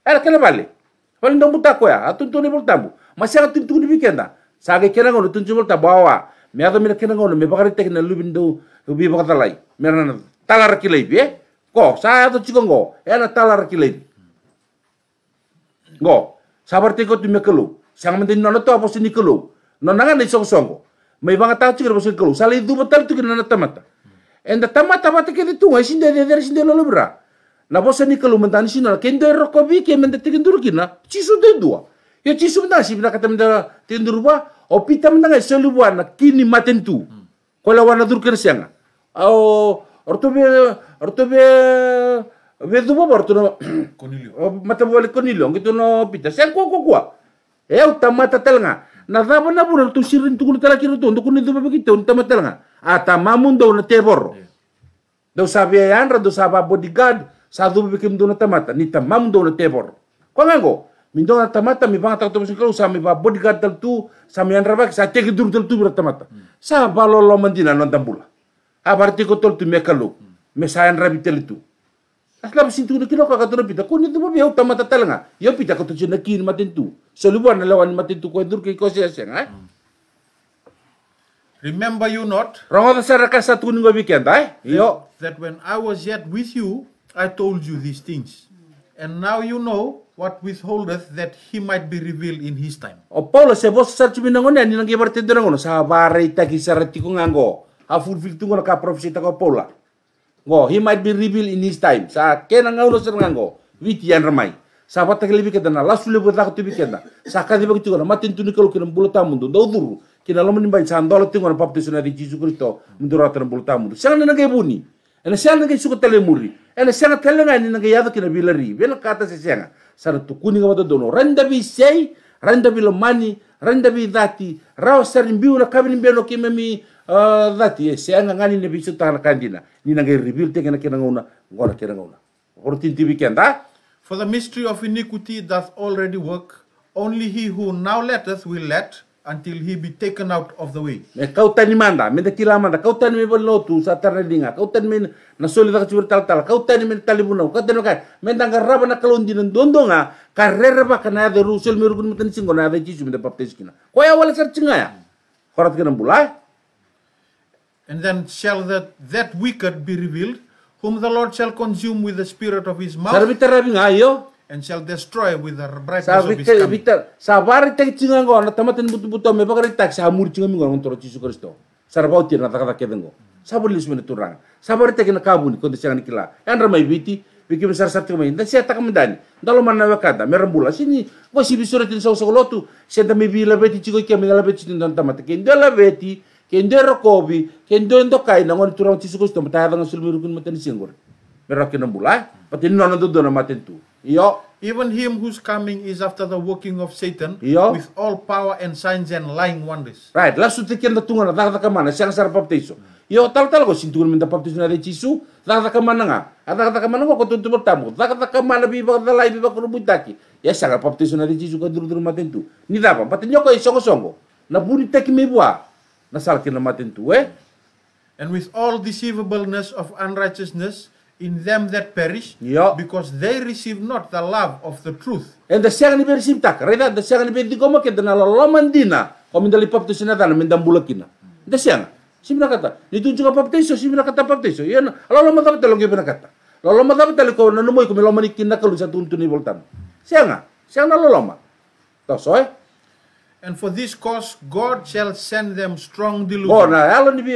Era kala bale. Paling nda ya, atun tu ni bertambu. Masih atun tu ni bikenda. Sa ngai kena ngono tun cumul bawa. Mereka ada mira kena ngono me bakari tekna lubin do bi bakata lai. Mera na talar kilai bi. Eh? Ko sa atun cikongo, era talar kilai. Go, sabar tiko tu mekelu. Sang mendin nono to posi sini kelu. Nonanga ni song songo. Mai banga tahu cikir bosi kelu. sali du betal tu kina na tamata. Enda tamata bata kene tu ngai sinde de der sinde lalu bra. Na bosi ni kelu mentani sino ero rokobi ke mende tikin duru kina. Cisu de dua. Ya cisu mendan si bila kata menda tikin duru ba. Opita oh, mendan ngai selu buana kini maten oh, tu. Kola wana duru kena sianga. Au ortobe ortobe Vedo bo porto no Conilio. Oh, mata Conilio, che gitu no pita. Sen qua qua qua eu tamata telanga na dava na bura tu sirin tu kunu tala kiru tu kunu tu bebe kita unta matelanga ata mamun do na teborro. do sabe andra do saba bodyguard sa du bebe kim na tamata ni tamamun do na tebor kwango min do na tamata mi bang ta musikalu sa mi ba bodyguard dal tu sa mi andra bak sa teki ki dur dal tu bura tamata mm. sa balolo mandina non tambula a barti tol tu mekalu me sa andra bitel tu Aslam sintu na kinoka ka tuna pita kuni tu mabi hauta mata talanga. Yo pita ka tuju na kin tu, So luwa na lawan matin tu endur ki ko sia sia Remember you not? Rongo ta sara ka satu ningo weekend ai. Ah, eh. Yo. That when I was yet with you, I told you these things. And now you know what withholdeth that he might be revealed in his time. O oh, Paulo se vos sar chumi nango ne ni nangi bartendera ngono sa barita ta ki sara tiku ngango. Ha tungo ka profesi ta ko Paulo ngo he might be revealed in his time sa kena ngaulo ser ngango witi yan ramai sa batak libi na lasu libi tak tu bikenda sa kadi begitu na matin tu kalau kena bulu tamundu do duru kena lo menimbai sa ndolo tingon baptisona di Yesus Kristo mendura ter bulu tamundu sa na ngai buni ena sa ngai suka tele muri ena sa na tele ngani ngai yado kena bilari bela kata se sa tu kuni tukuni ngama dono renda bi sei renda bi lo mani renda bi dhati mbiu sar kabin kabini mbeno kime mi uh, dati e se anga ngani ne bisu tana kandina ni na ngai reveal te ngana kena ngona ngona kena ngona horo ti bi kenda for the mystery of iniquity doth already work only he who now letteth will let until he be taken out of the way. Me kau tani manda, me kila manda, kau tani me bolo tu sa tarne dinga, kau tani me na soli da kachur tal tal, kau tani me talibuna, kau tani kai, me tanga raba na kalon dinan dondonga, karrera ba kana de rusul me rugun mutani singo na da jisu me da baptis kina. Ko ya wala sar chinga ya. Horat kina bula. And then shall that that wicked be revealed, whom the Lord shall consume with the spirit of his mouth. Sarbi tarabi yo, and shall destroy with the brightness of his coming. sa sabari tagi cingan go, na tamaten butu-butu me bagari tak samuri chinga mi go ngon toro Yesus Kristo. Sarabau tir na takata kedeng go. Sabari lisu mene turang. Sabari tagi na kabuni kondi cingan nikila. Yang ramai biti, bikin besar satu kami. Dan saya tak mendani. Dalam mana wakanda, merembula sini. Go si bisuratin sau sau lotu. Saya tak mebi labeti cigo kia mi labeti cingan tamata kendi labeti. Kendi rokobi, kendi endokai na ngon turang Yesus Kristo. Matahadang sulmirukun matani singur. Merokin nambula, eh? patin nono dudona matentu. Ja. Even him who's coming is after the working of Satan ja. with all power and signs and lying wonders. Right, lasso te kenda tunga na dagda kamana siang sar baptizo. Yo tal tal go sintungan minta baptizo na rechisu dagda kamana nga. Dagda kamana ko tuntu bertamu. Dagda kamana bi bagda lai bi bakuru butaki. Ya sar baptizo na rechisu ka duru duru matentu. Ni dapa patenyo ko isongo eh, songo. Na buri teki mebua. Na sal kena matentu eh. And with all deceivableness of unrighteousness in them that perish, Yo. because they receive not the love of the truth. And the second be receive tak, reda the second be di koma la loloman dina, kami dali paptu sinatan mendam bulakina. The second, simna kata, itu juga paptiso, simna kata paptiso, iya, loloman tapi telong gimana kata, loloman tapi telo kau na moi ko loloman ikinna kalau satu untun ni boltan. Sianga, ah. la loloma, tau soe. Eh? And for this cause God shall send them strong delusion. Oh, nah, alon ya, ibi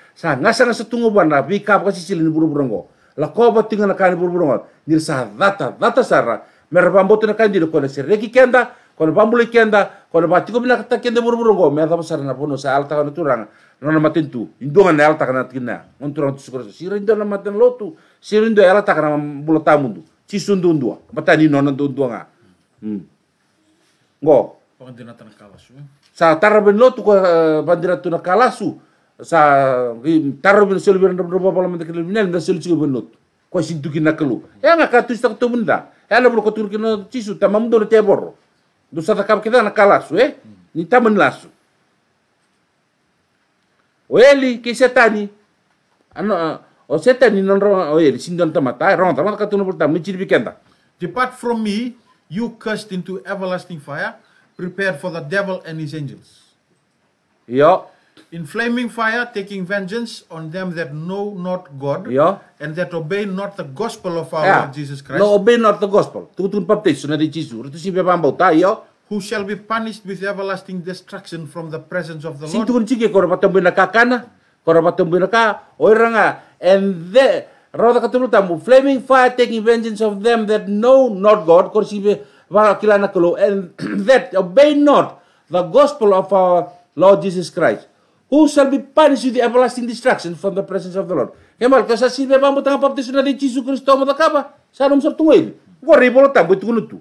sa na sa tungo na bi kap ka sisili ni ngo la ko ba tinga na buru buru ngo ni sa data data sara mer mbo na kani di ko na Reki kenda ko na bambule kenda ko na batiko kata kenda buru buru ngo mer ba sara na pono sa alta ka na turanga na matin tu indonga na alta ka na tinna on turanga tu Si sirindo na matin lotu sirindo ya alta ka na bulata mundu cisundundua batani nonon ndua nga hmm. ngo Pandira tanah kalasu. Sa tarabenlo tu ko pandira eh, tu na kalasu sa taro min sol bir ndo bo parliament ke min nda sol ci bonnot ko sin tuki nakalu ya nga ka tu sta to munda ya la ko turki no ci ta mam do te borro sa takam kita na kalasu eh ni min lasu oeli ki setani ano o setani non ro oeli sin don tamata eh? ro tamata ka tu no porta mi ci bikenda depart from me you cursed into everlasting fire prepare for the devil and his angels yo in flaming fire, taking vengeance on them that know not God yeah. and that obey not the gospel of our yeah. Lord Jesus Christ. No obey not the gospel. Tutun baptizo na di Gesù. Tu si bambauta Who shall be punished with everlasting destruction from the presence of the Lord. Situn sige kora patumbu na kakana. Kora na ka oiranga and the roda katulu tamu flaming fire taking vengeance of them that know not God. Kora si kilana kolo and that obey not the gospel of our Lord Jesus Christ who shall be punished with the everlasting destruction from the presence of the Lord. Kaya mal, kaya sa silbe ba mo tanga baptizo na de Jesus Cristo mo takaba, sa anong sa tuwel. Gori mo tanga buti kuno tu.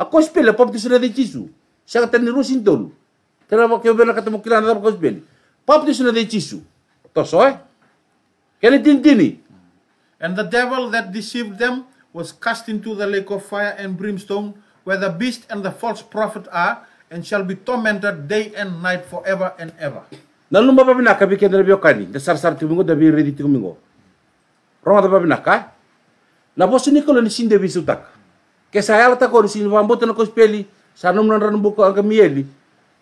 Ako spela baptizo na de Jesus. Siya ka tani rusin tolu. Tena mo kaya bela katamu kilana da ko spela. Baptizo na de Jesus. Toso eh? Kaya tintini. And the devil that deceived them was cast into the lake of fire and brimstone where the beast and the false prophet are and shall be tormented day and night forever and ever. nanu mbaba bina ka bikin ndere biokani dasar sar sar timungo de bi redi timungo ronga mbaba bina ka na bosu ni koloni sinde bisutak ke saya alta ko sin wambote na ko speli sanum nan ran buko anga mieli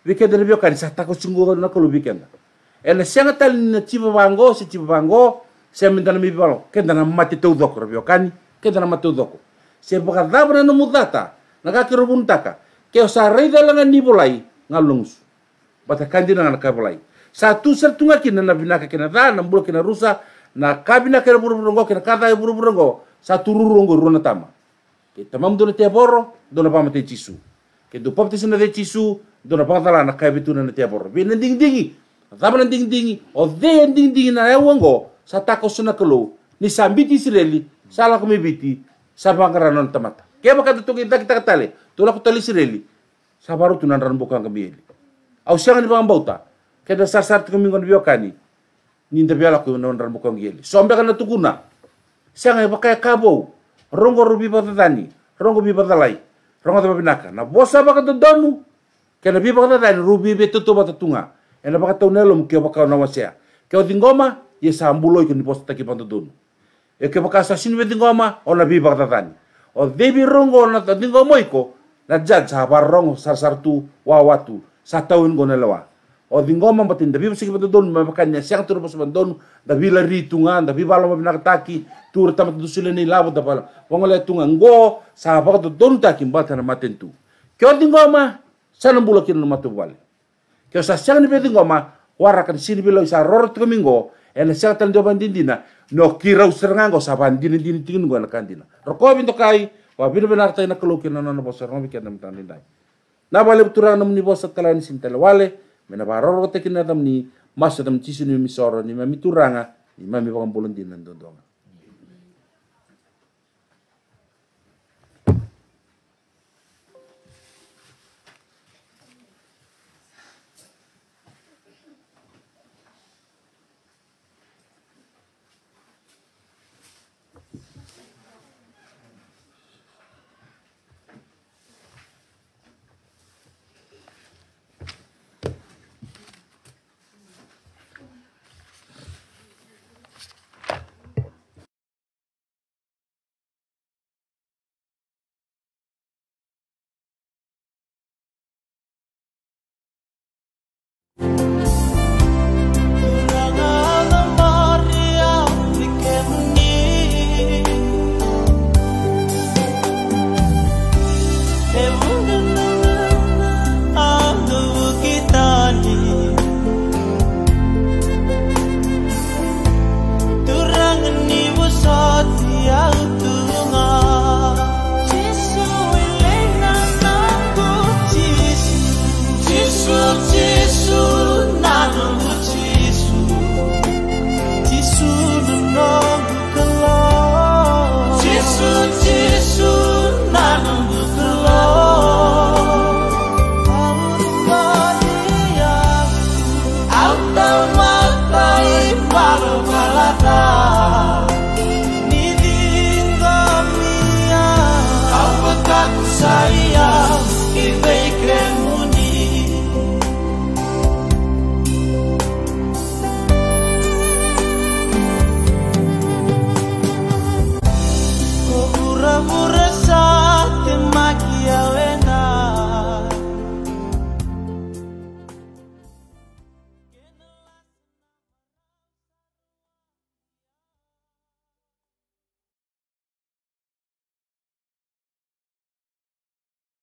bike ndere biokani sa ta ko singo na ko bikin na ele senga tali na tiba bango si tiba bango se mendana mi balo doko biokani ke ndana mate doko se bogadabra no mudata na ka kirubuntaka ke o sa rei dalanga ni bolai ngalungus bata kandina bolai satu ser tunga kina na binaka kina da na mbula kina rusa na kabina kina buru burongo kina kada buru ya burongo satu rurongo runa tama ke tamam dona te borro dona pama te cisu ke do papte sina de cisu dona pama tala na kabitu na te borro bi ding dingi daba na ding dingi o de ding dingi na ewango satako suna kelo ni sambiti sireli salah kami biti sabangkara non tamata ke baka tutungi kita kita katale tulak tali sireli sabaru tunan ran bukan kami eli au siangan bang bauta keda sar-sar tu mingon biokani ninda biala ko non ran bukong yeli sombe kana tukuna sanga e pakai kabo rongo ya ya rubi tani rongo oh, bi lai rongo tama binaka na bosa baka to donu kena bi tani rubi be tutu tunga ena baka tau nelom ke baka ona wasea ke tinggoma dingoma ye sambulo ikun posta taki donu e ke baka sasin be dingoma ona bi tani o debi rongo na tinggoma iko na jad sahabar rongo sar-sar tu wawatu sa tawin gonelawa o dingo ma batin dabi musik betul don ma bakan nya siang turu ban don dabi lari tungan dabi balo ma binak taki turu tamat dusule ni labu da balo wangale tungan go sahabak ba don taki mba na maten tu kyo dingo ma sana bulo kina ma tu wale kyo sa siang ni dingo ma wara kan sini bilo isa ror tu mingo ena siang tan do bandin dina no kirau serang go sa bandin din tingin go na kandina roko bin to kai wa bin benar tay ina kelukin na na bosor no bikin na tan dai na bale buturang na talan sin wale mena paroro tekinna ni masa tam chisuni misoro ni mami turanga ni mami pakam polontinan tontonga